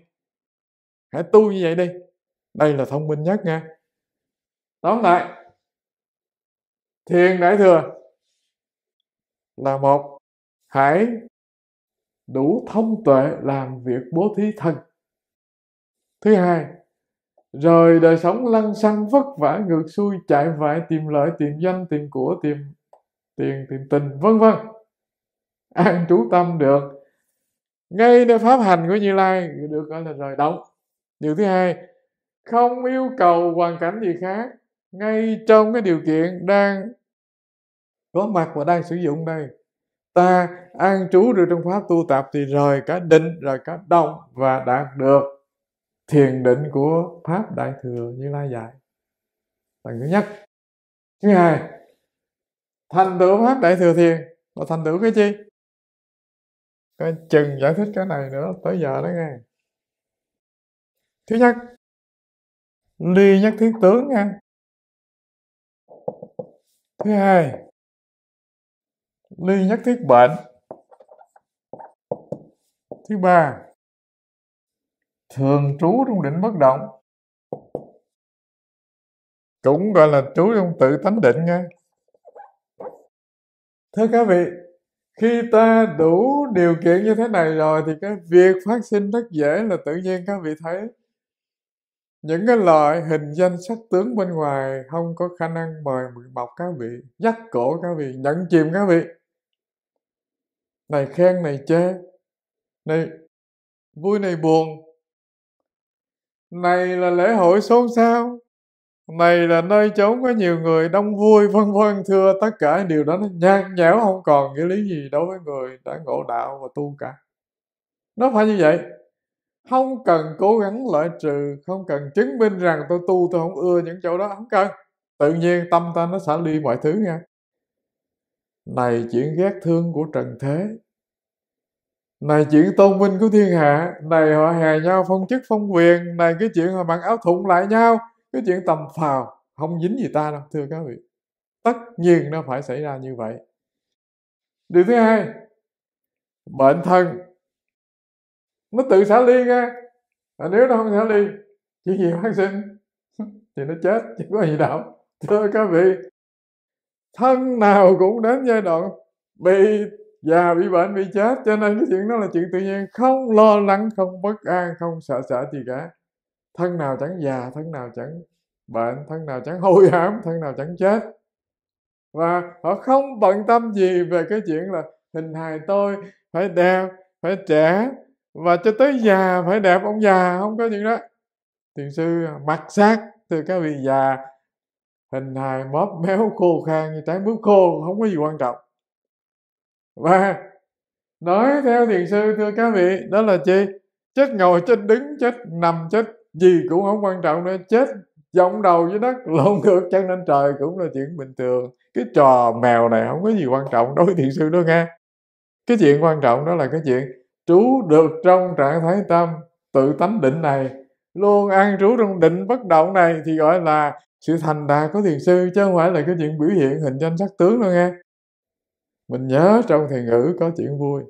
hãy tu như vậy đi đây là thông minh nhất nha tóm lại thiền đại thừa là một hãy đủ thông tuệ làm việc bố thí thân thứ hai rời đời sống lăn xăng vất vả ngược xuôi chạy vại tìm lợi tìm danh tìm của tìm tiền tìm tình vân vân an trú tâm được ngay nơi pháp hành của như lai được gọi là rời động điều thứ hai không yêu cầu hoàn cảnh gì khác ngay trong cái điều kiện đang có mặt và đang sử dụng đây ta an trú được trong pháp tu tập thì rời cả định rời cả động và đạt được thiền định của pháp đại thừa như lai dạy tầng thứ nhất thứ hai thành tựu pháp đại thừa thiền và thành tựu cái chi cái chừng giải thích cái này nữa tới giờ đó nghe thứ nhất ly nhất thiết tướng nghe thứ hai ly nhất thiết bệnh thứ ba thường trú trong định bất động cũng gọi là trú trong tự tánh định nghe thưa các vị khi ta đủ điều kiện như thế này rồi thì cái việc phát sinh rất dễ là tự nhiên các vị thấy những cái loại hình danh sắc tướng bên ngoài không có khả năng mời mượn mọc các vị dắt cổ các vị nhận chìm các vị này khen này chê này vui này buồn này là lễ hội xôn xao này là nơi chốn có nhiều người đông vui vân vân thưa tất cả điều đó nó nhạt nhẽo không còn nghĩa lý gì đối với người đã ngộ đạo và tu cả nó phải như vậy không cần cố gắng loại trừ không cần chứng minh rằng tôi tu tôi không ưa những chỗ đó không cần tự nhiên tâm ta nó xả ly mọi thứ nha này chuyện ghét thương của trần thế này chuyện tôn vinh của thiên hạ này họ hè nhau phong chức phong quyền này cái chuyện họ mặc áo thụng lại nhau cái chuyện tầm phào không dính gì ta đâu thưa các vị tất nhiên nó phải xảy ra như vậy điều thứ hai bệnh thân nó tự xả ly ra à, nếu nó không xả ly chuyện gì phát sinh thì nó chết chứ có gì đâu thưa các vị thân nào cũng đến giai đoạn bị già bị bệnh bị chết cho nên cái chuyện đó là chuyện tự nhiên không lo lắng không bất an không sợ sợ gì cả thân nào chẳng già thân nào chẳng bệnh thân nào chẳng hôi hám thân nào chẳng chết và họ không bận tâm gì về cái chuyện là hình hài tôi phải đẹp phải trẻ và cho tới già phải đẹp ông già không có chuyện đó thiền sư mặc xác từ cái vị già hình hài móp méo khô khan như trái mướp khô không có gì quan trọng và nói theo thiền sư thưa các vị đó là chi chết ngồi chết đứng chết nằm chết gì cũng không quan trọng nữa chết vọng đầu với đất lộn ngược chân lên trời cũng là chuyện bình thường cái trò mèo này không có gì quan trọng đối với thiền sư đó nghe cái chuyện quan trọng đó là cái chuyện trú được trong trạng thái tâm tự tánh định này luôn an trú trong định bất động này thì gọi là sự thành đạt của thiền sư chứ không phải là cái chuyện biểu hiện hình danh sắc tướng đâu nghe mình nhớ trong thiền ngữ có chuyện vui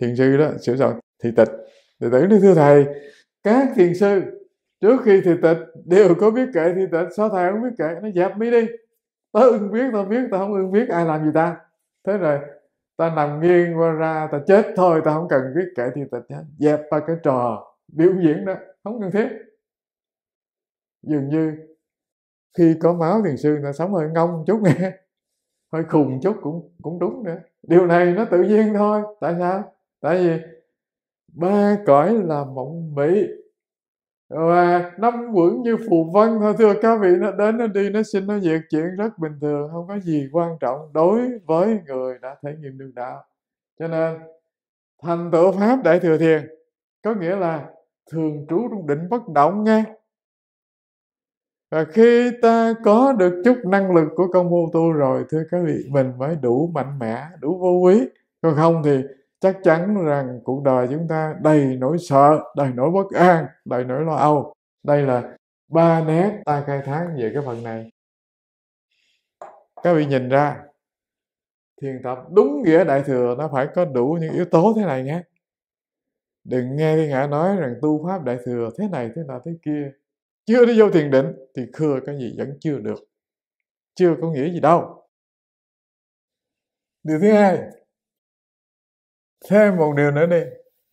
thiền sư đó sửa soạn thì tịch đệ tử nói thưa thầy các thiền sư trước khi thì tịch đều có biết kệ thì tịch sao thầy không biết kệ nó dẹp mi đi tớ ưng biết tao biết tao không ưng biết ai làm gì ta thế rồi ta nằm nghiêng qua ra ta chết thôi ta không cần biết kệ thì tịch nhá dẹp ba cái trò biểu diễn đó không cần thiết dường như khi có máu thiền sư ta sống hơi ngông chút nghe hơi khùng chút cũng cũng đúng nữa điều này nó tự nhiên thôi tại sao tại vì ba cõi là mộng mỹ và năm quẩn như phù vân thôi thưa các vị nó đến nó đi nó xin nó việc chuyện rất bình thường không có gì quan trọng đối với người đã thể nghiệm được đạo cho nên thành tựu pháp đại thừa thiền có nghĩa là thường trú trong định bất động nghe và khi ta có được chút năng lực của công phu tu rồi thưa các vị mình mới đủ mạnh mẽ đủ vô quý còn không thì chắc chắn rằng cuộc đời chúng ta đầy nỗi sợ đầy nỗi bất an đầy nỗi lo âu đây là ba nét ta khai thác về cái phần này các vị nhìn ra thiền tập đúng nghĩa đại thừa nó phải có đủ những yếu tố thế này nhé đừng nghe thiên hạ nói rằng tu pháp đại thừa thế này thế nào thế kia chưa đi vô thiền định thì khưa cái gì vẫn chưa được chưa có nghĩa gì đâu điều thứ hai thêm một điều nữa đi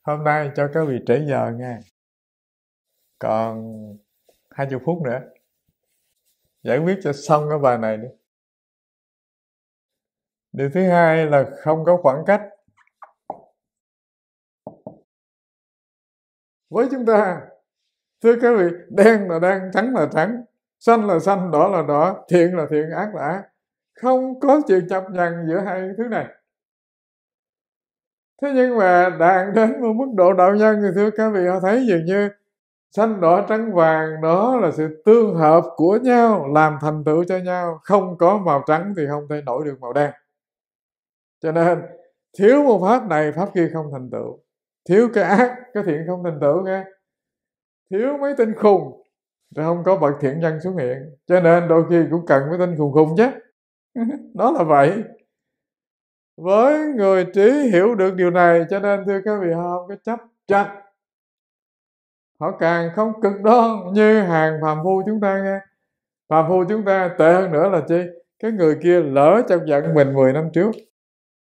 hôm nay cho các vị trễ giờ nghe còn hai chục phút nữa giải quyết cho xong cái bài này đi điều thứ hai là không có khoảng cách với chúng ta thưa các vị đen là đen trắng là trắng xanh là xanh đỏ là đỏ thiện là thiện ác là ác không có chuyện chập nhằng giữa hai thứ này thế nhưng mà đạt đến một mức độ đạo nhân thì thưa các vị họ thấy dường như xanh đỏ trắng vàng đó là sự tương hợp của nhau làm thành tựu cho nhau không có màu trắng thì không thể nổi được màu đen cho nên thiếu một pháp này pháp kia không thành tựu thiếu cái ác cái thiện không thành tựu nghe thiếu mấy tên khùng rồi không có bậc thiện nhân xuất hiện cho nên đôi khi cũng cần mấy tên khùng khùng chứ đó là vậy với người trí hiểu được điều này cho nên thưa các vị họ không có chấp chặt họ càng không cực đoan như hàng phàm phu chúng ta nghe phàm phu chúng ta tệ hơn nữa là chi cái người kia lỡ chấp giận mình 10 năm trước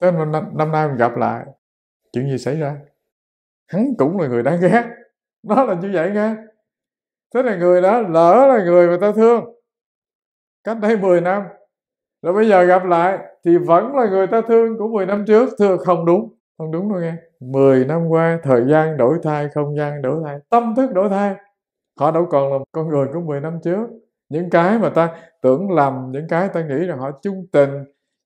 tới năm, năm nay mình gặp lại chuyện gì xảy ra hắn cũng là người đáng ghét nó là như vậy nghe thế là người đó lỡ là người mà ta thương cách đây 10 năm rồi bây giờ gặp lại thì vẫn là người ta thương của 10 năm trước thưa không đúng không đúng đâu nghe 10 năm qua thời gian đổi thay không gian đổi thay tâm thức đổi thay họ đâu còn là con người của 10 năm trước những cái mà ta tưởng lầm những cái ta nghĩ rằng họ chung tình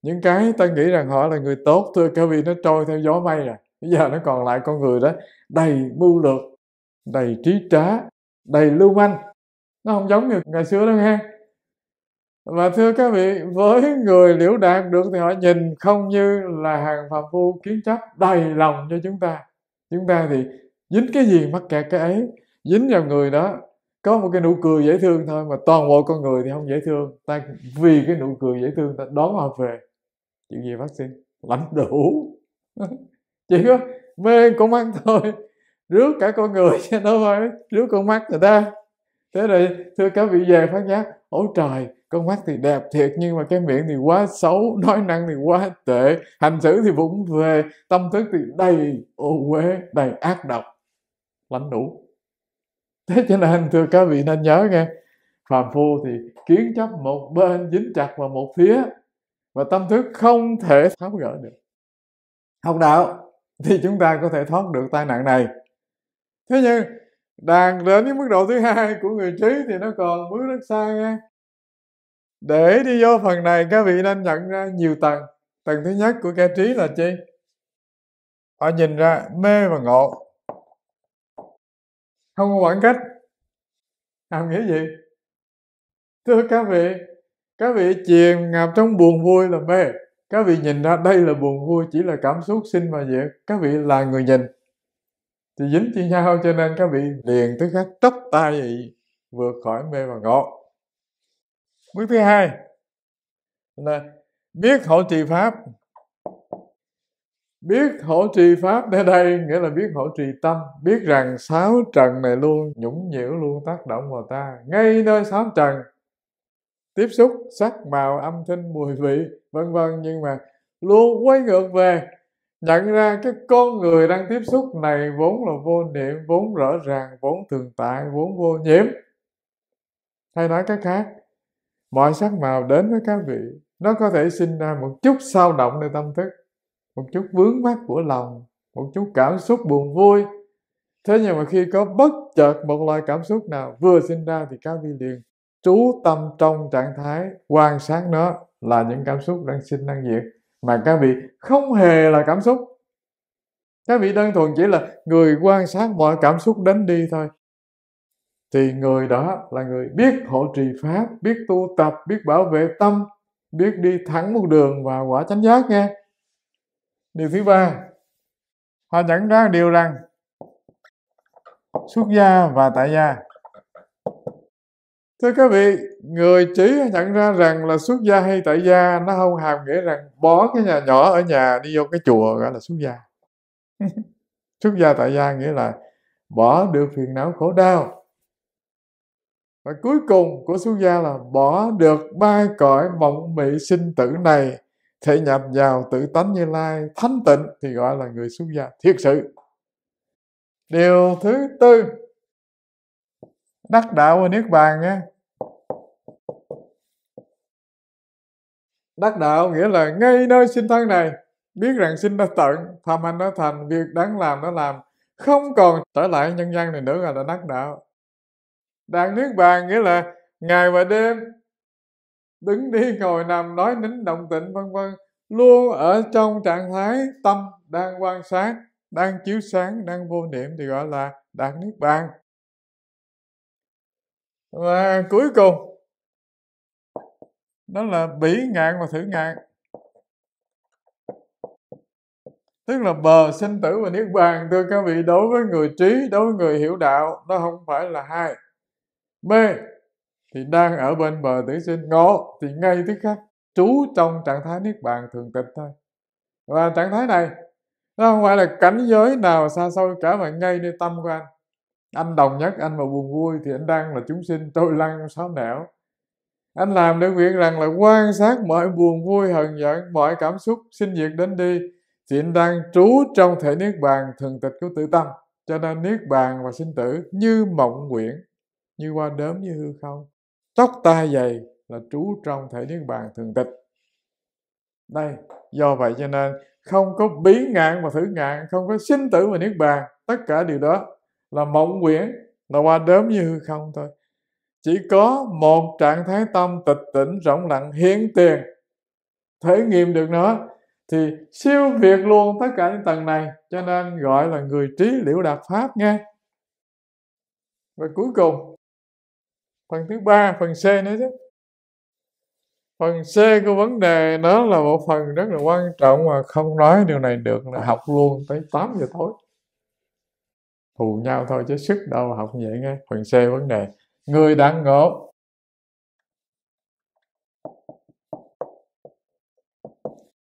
những cái ta nghĩ rằng họ là người tốt thưa các vị nó trôi theo gió mây rồi bây giờ nó còn lại con người đó đầy mưu lược đầy trí trá đầy lưu manh nó không giống như ngày xưa đâu nghe và thưa các vị với người liễu đạt được thì họ nhìn không như là hàng phạm phu kiến chấp đầy lòng cho chúng ta chúng ta thì dính cái gì mắc kẹt cái ấy dính vào người đó có một cái nụ cười dễ thương thôi mà toàn bộ con người thì không dễ thương ta vì cái nụ cười dễ thương ta đón họ về chuyện gì phát sinh lãnh đủ chỉ có mê cũng ăn thôi rước cả con người cho nó phải rước con mắt người ta thế rồi thưa các vị già phát giác ôi trời con mắt thì đẹp thiệt nhưng mà cái miệng thì quá xấu nói năng thì quá tệ hành xử thì vụng về tâm thức thì đầy ô uế đầy ác độc lãnh đủ thế cho nên thưa các vị nên nhớ nghe phàm phu thì kiến chấp một bên dính chặt vào một phía và tâm thức không thể tháo gỡ được học đạo thì chúng ta có thể thoát được tai nạn này thế nhưng đàn đến cái mức độ thứ hai của người trí thì nó còn bước rất xa nha để đi vô phần này các vị nên nhận ra nhiều tầng tầng thứ nhất của cái trí là chi họ nhìn ra mê và ngộ không có khoảng cách làm nghĩa gì thưa các vị các vị chìm ngập trong buồn vui là mê các vị nhìn ra đây là buồn vui chỉ là cảm xúc sinh và diệt các vị là người nhìn thì dính chi nhau cho nên các vị liền tức khắc tóc tay vậy vượt khỏi mê và ngộ bước thứ hai là biết hộ trì pháp biết hộ trì pháp ở đây nghĩa là biết hộ trì tâm biết rằng sáu trần này luôn nhũng nhiễu luôn tác động vào ta ngay nơi sáu trần tiếp xúc sắc màu âm thanh mùi vị vân vân nhưng mà luôn quay ngược về nhận ra cái con người đang tiếp xúc này vốn là vô niệm vốn rõ ràng vốn thường tại vốn vô nhiễm hay nói cái khác mọi sắc màu đến với các vị nó có thể sinh ra một chút sao động nơi tâm thức một chút vướng mắc của lòng một chút cảm xúc buồn vui thế nhưng mà khi có bất chợt một loại cảm xúc nào vừa sinh ra thì các vị liền trú tâm trong trạng thái quan sát nó là những cảm xúc đang sinh đang diệt mà các vị không hề là cảm xúc các vị đơn thuần chỉ là người quan sát mọi cảm xúc đến đi thôi thì người đó là người biết hộ trì pháp biết tu tập biết bảo vệ tâm biết đi thẳng một đường và quả chánh giác nghe. điều thứ ba họ nhận ra điều rằng xuất gia và tại gia Thưa quý vị, người trí nhận ra rằng là xuất gia hay tại gia nó không hàm nghĩa rằng bỏ cái nhà nhỏ ở nhà đi vô cái chùa gọi là xuất gia. xuất gia tại gia nghĩa là bỏ được phiền não khổ đau. Và cuối cùng của xuất gia là bỏ được ba cõi mộng mị sinh tử này thể nhập vào tự tánh như lai thánh tịnh thì gọi là người xuất gia thiệt sự. Điều thứ tư đắc đạo và niết bàn á đắc đạo nghĩa là ngay nơi sinh thân này biết rằng sinh đã tận tham hành nó thành việc đáng làm nó làm không còn trở lại nhân gian này nữa là đắc đạo đạt niết bàn nghĩa là ngày và đêm đứng đi ngồi nằm nói nín động tịnh vân vân luôn ở trong trạng thái tâm đang quan sát đang chiếu sáng đang vô niệm thì gọi là đạt niết bàn và cuối cùng đó là bỉ ngạn và thử ngạn tức là bờ sinh tử và niết bàn thưa các vị đối với người trí đối với người hiểu đạo nó không phải là hai b thì đang ở bên bờ tử sinh ngộ thì ngay tức khắc trú trong trạng thái niết bàn thường tịch thôi và trạng thái này nó không phải là cảnh giới nào xa xôi cả mà ngay nơi tâm của anh anh đồng nhất anh mà buồn vui thì anh đang là chúng sinh trôi lăn trong sáu nẻo anh làm được việc rằng là quan sát mọi buồn vui hờn giận mọi cảm xúc sinh diệt đến đi Xin đang trú trong thể niết bàn thường tịch của tự tâm cho nên niết bàn và sinh tử như mộng nguyện như qua đớm như hư không tóc tai dày là trú trong thể niết bàn thường tịch đây do vậy cho nên không có biến ngạn và thử ngạn không có sinh tử và niết bàn tất cả điều đó là mộng nguyện là qua đớm như hư không thôi chỉ có một trạng thái tâm tịch tỉnh rộng lặng hiến tiền thể nghiệm được nó thì siêu việt luôn tất cả những tầng này cho nên gọi là người trí liễu đạt pháp nghe và cuối cùng phần thứ ba phần c nữa chứ phần c của vấn đề đó là một phần rất là quan trọng mà không nói điều này được là học luôn tới 8 giờ tối thù nhau thôi chứ sức đâu học vậy nghe phần c vấn đề người đang ngộ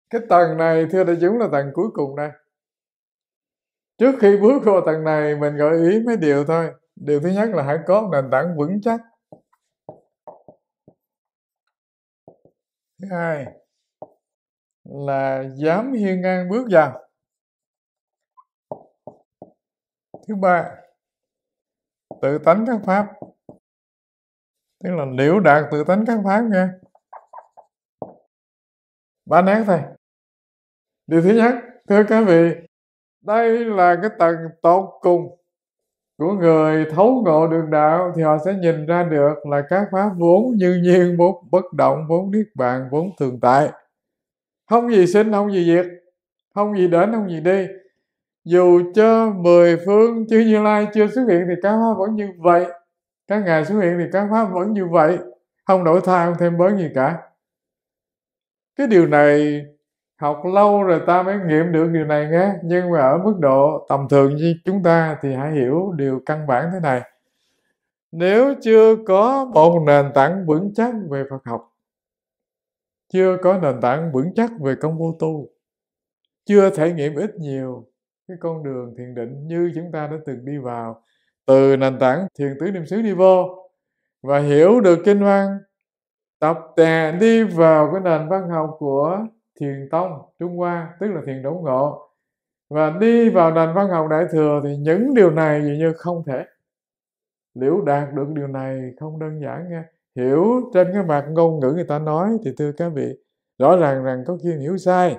cái tầng này thưa đại chúng là tầng cuối cùng đây trước khi bước vào tầng này mình gợi ý mấy điều thôi điều thứ nhất là hãy có nền tảng vững chắc thứ hai là dám hiên ngang bước vào thứ ba tự tánh các pháp tức là nếu đạt tự tánh các pháp nghe ba nét thôi điều thứ nhất thưa các vị đây là cái tầng tột cùng của người thấu ngộ đường đạo thì họ sẽ nhìn ra được là các pháp vốn như nhiên vốn bất động vốn niết bàn vốn thường tại không gì sinh không gì diệt không gì đến không gì đi dù cho mười phương chư như lai chưa xuất hiện thì các pháp vẫn như vậy các ngài xuất hiện thì các pháp vẫn như vậy không đổi thay không thêm bớt gì cả cái điều này học lâu rồi ta mới nghiệm được điều này nghe nhưng mà ở mức độ tầm thường như chúng ta thì hãy hiểu điều căn bản thế này nếu chưa có một nền tảng vững chắc về phật học chưa có nền tảng vững chắc về công vô tu chưa thể nghiệm ít nhiều cái con đường thiền định như chúng ta đã từng đi vào từ nền tảng thiền tứ niệm xứ đi vô và hiểu được kinh văn tập tè đi vào cái nền văn học của thiền tông trung hoa tức là thiền Đấu ngộ và đi vào nền văn học đại thừa thì những điều này dường như không thể liễu đạt được điều này không đơn giản nghe hiểu trên cái mặt ngôn ngữ người ta nói thì thưa các vị rõ ràng rằng có khi hiểu sai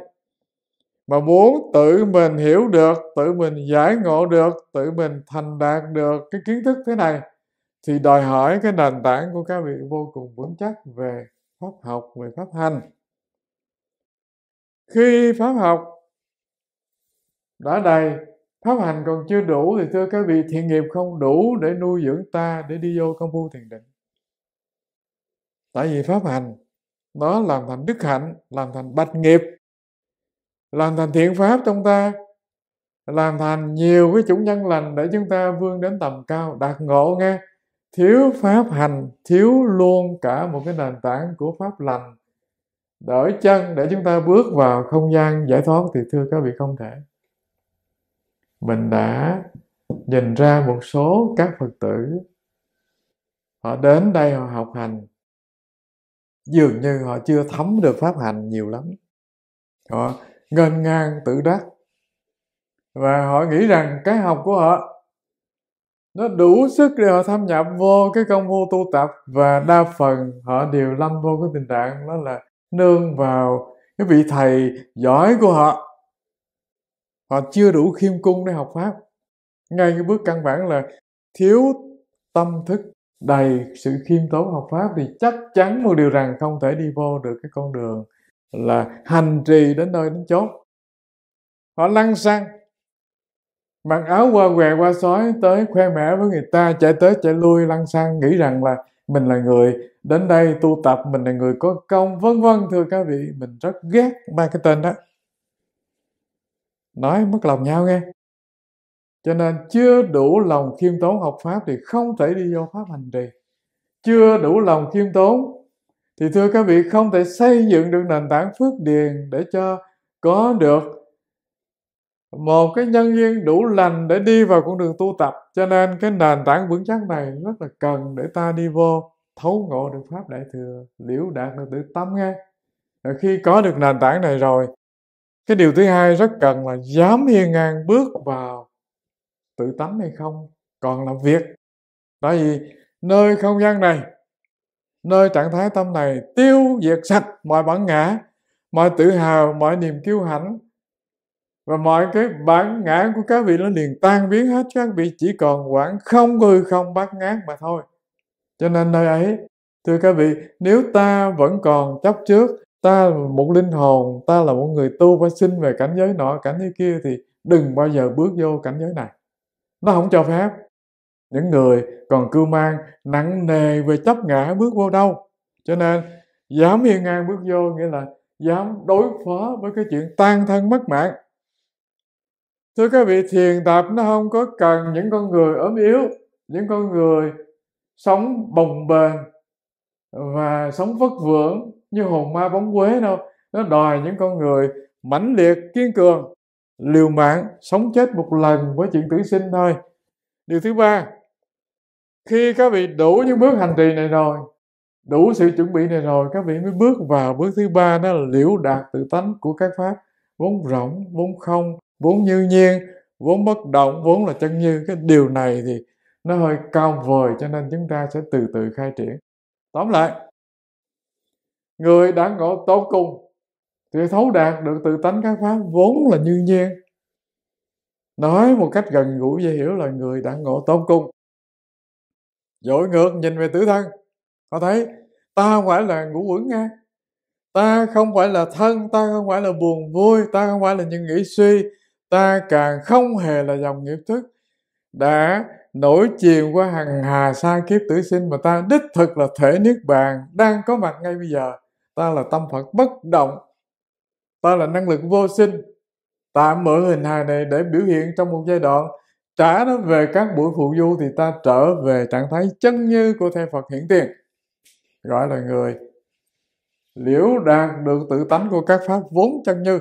mà muốn tự mình hiểu được tự mình giải ngộ được tự mình thành đạt được cái kiến thức thế này thì đòi hỏi cái nền tảng của các vị vô cùng vững chắc về pháp học về pháp hành khi pháp học đã đầy pháp hành còn chưa đủ thì thưa các vị thiện nghiệp không đủ để nuôi dưỡng ta để đi vô công phu thiền định tại vì pháp hành nó làm thành đức hạnh làm thành bạch nghiệp làm thành thiện pháp trong ta làm thành nhiều cái chủng nhân lành để chúng ta vươn đến tầm cao đạt ngộ nghe thiếu pháp hành thiếu luôn cả một cái nền tảng của pháp lành đỡ chân để chúng ta bước vào không gian giải thoát thì thưa các vị không thể mình đã nhìn ra một số các phật tử họ đến đây họ học hành dường như họ chưa thấm được pháp hành nhiều lắm họ nghênh ngang tự đắc và họ nghĩ rằng cái học của họ nó đủ sức để họ tham nhập vô cái công phu tu tập và đa phần họ đều lâm vô cái tình trạng đó là nương vào cái vị thầy giỏi của họ họ chưa đủ khiêm cung để học pháp ngay cái bước căn bản là thiếu tâm thức đầy sự khiêm tốn học pháp thì chắc chắn một điều rằng không thể đi vô được cái con đường là hành trì đến nơi đến chốn họ lăn xăng mặc áo qua què qua sói tới khoe mẽ với người ta chạy tới chạy lui lăn xăng nghĩ rằng là mình là người đến đây tu tập mình là người có công vân vân thưa các vị mình rất ghét ba cái tên đó nói mất lòng nhau nghe cho nên chưa đủ lòng khiêm tốn học pháp thì không thể đi vô pháp hành trì chưa đủ lòng khiêm tốn thì thưa các vị không thể xây dựng được nền tảng phước điền để cho có được một cái nhân duyên đủ lành để đi vào con đường tu tập cho nên cái nền tảng vững chắc này rất là cần để ta đi vô thấu ngộ được pháp đại thừa liễu đạt được tự tâm nghe Rồi khi có được nền tảng này rồi cái điều thứ hai rất cần là dám hiên ngang bước vào tự tánh hay không còn là việc tại vì nơi không gian này nơi trạng thái tâm này tiêu diệt sạch mọi bản ngã mọi tự hào mọi niềm kiêu hãnh và mọi cái bản ngã của các vị nó liền tan biến hết các vị chỉ còn quảng không hư không bát ngát mà thôi cho nên nơi ấy thưa các vị nếu ta vẫn còn chấp trước ta là một linh hồn ta là một người tu phải sinh về cảnh giới nọ cảnh giới kia thì đừng bao giờ bước vô cảnh giới này nó không cho phép những người còn cưu mang nặng nề về chấp ngã bước vô đâu cho nên dám hiên ngang bước vô nghĩa là dám đối phó với cái chuyện tan thân mất mạng thưa các vị thiền tập nó không có cần những con người ốm yếu những con người sống bồng bềnh và sống vất vưởng như hồn ma bóng quế đâu nó đòi những con người mãnh liệt kiên cường liều mạng sống chết một lần với chuyện tử sinh thôi điều thứ ba khi các vị đủ những bước hành trì này rồi đủ sự chuẩn bị này rồi các vị mới bước vào bước thứ ba đó là liễu đạt tự tánh của các pháp vốn rỗng vốn không vốn như nhiên vốn bất động vốn là chân như cái điều này thì nó hơi cao vời cho nên chúng ta sẽ từ từ khai triển tóm lại người đã ngộ tốt cùng thì thấu đạt được tự tánh các pháp vốn là như nhiên nói một cách gần gũi dễ hiểu là người đã ngộ tốt cung dội ngược nhìn về tử thân họ thấy ta không phải là ngũ quẩn nha ta không phải là thân ta không phải là buồn vui ta không phải là những nghĩ suy ta càng không hề là dòng nghiệp thức đã nổi chìm qua hàng hà sa kiếp tử sinh mà ta đích thực là thể niết bàn đang có mặt ngay bây giờ ta là tâm phật bất động ta là năng lực vô sinh tạm mở hình hài này để biểu hiện trong một giai đoạn trả nó về các buổi phụ du thì ta trở về trạng thái chân như của thầy Phật hiển tiền gọi là người liễu đạt được tự tánh của các pháp vốn chân như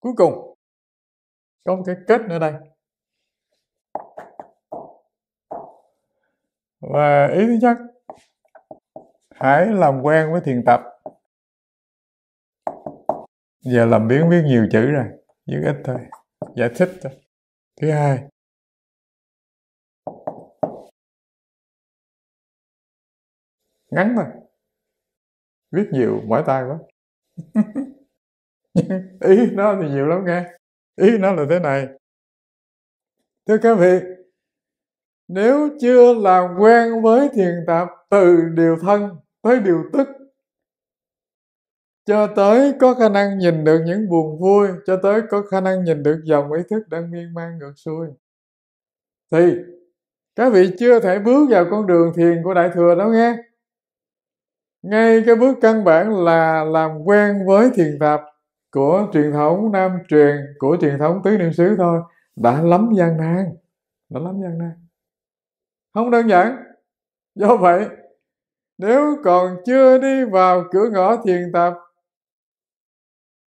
cuối cùng có một cái kết nữa đây và ý thứ nhất hãy làm quen với thiền tập giờ làm biến biết nhiều chữ rồi viết ít thôi giải thích thôi Thứ hai, ngắn mà viết nhiều mỏi tay quá ý nó thì nhiều lắm nghe ý nó là thế này thưa các vị nếu chưa làm quen với thiền tập từ điều thân tới điều tức cho tới có khả năng nhìn được những buồn vui cho tới có khả năng nhìn được dòng ý thức đang miên man ngược xuôi thì các vị chưa thể bước vào con đường thiền của đại thừa đó nghe ngay cái bước căn bản là làm quen với thiền tập của truyền thống nam truyền của truyền thống tứ niệm xứ thôi đã lắm gian nan đã lắm gian nan không đơn giản do vậy nếu còn chưa đi vào cửa ngõ thiền tập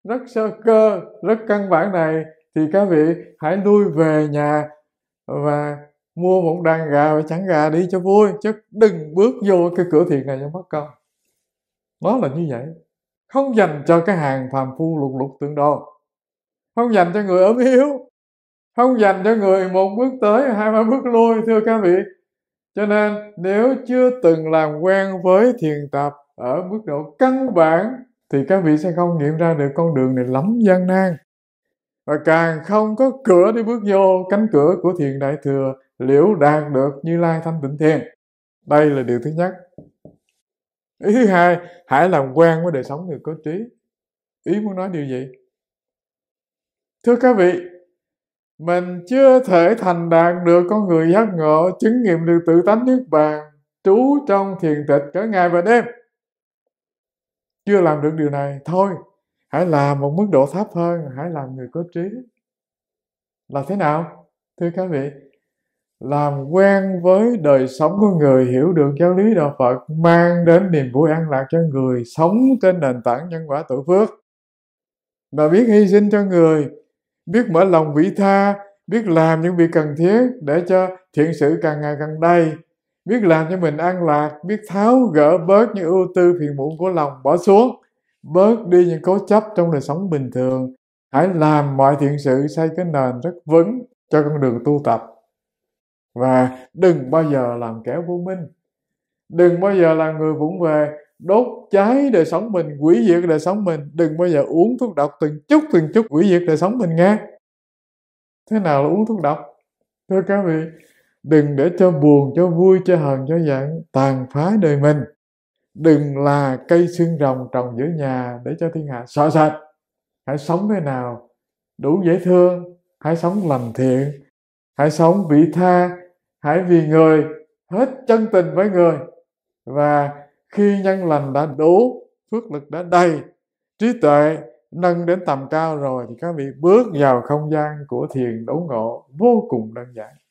rất sơ cơ rất căn bản này thì các vị hãy nuôi về nhà và mua một đàn gà và chẳng gà đi cho vui chứ đừng bước vô cái cửa thiền này cho mất công nó là như vậy không dành cho cái hàng phàm phu lục lục tượng đồ không dành cho người ốm yếu không dành cho người một bước tới hai ba bước lui thưa các vị cho nên nếu chưa từng làm quen với thiền tập ở mức độ căn bản thì các vị sẽ không nghiệm ra được con đường này lắm gian nan và càng không có cửa để bước vô cánh cửa của thiền đại thừa liễu đạt được như lai thanh tịnh thiền đây là điều thứ nhất ý thứ hai hãy làm quen với đời sống người có trí ý muốn nói điều gì thưa các vị mình chưa thể thành đạt được con người giác ngộ chứng nghiệm được tự tánh niết bàn trú trong thiền tịch cả ngày và đêm chưa làm được điều này thôi hãy làm một mức độ thấp hơn hãy làm người có trí là thế nào thưa các vị làm quen với đời sống của người hiểu được giáo lý đạo phật mang đến niềm vui an lạc cho người sống trên nền tảng nhân quả tự phước và biết hy sinh cho người biết mở lòng vị tha biết làm những việc cần thiết để cho thiện sự càng ngày càng đầy biết làm cho mình an lạc biết tháo gỡ bớt những ưu tư phiền muộn của lòng bỏ xuống bớt đi những cố chấp trong đời sống bình thường hãy làm mọi thiện sự xây cái nền rất vững cho con đường tu tập và đừng bao giờ làm kẻ vô minh đừng bao giờ là người vụng về đốt cháy đời sống mình quỷ diệt đời sống mình đừng bao giờ uống thuốc độc từng chút từng chút quỷ diệt đời sống mình nghe thế nào là uống thuốc độc thưa các vị đừng để cho buồn cho vui cho hờn cho giận tàn phá đời mình đừng là cây xương rồng trồng giữa nhà để cho thiên hạ sợ sệt hãy sống thế nào đủ dễ thương hãy sống lành thiện hãy sống vị tha hãy vì người hết chân tình với người và khi nhân lành đã đủ phước lực đã đầy trí tuệ nâng đến tầm cao rồi thì các vị bước vào không gian của thiền đấu ngộ vô cùng đơn giản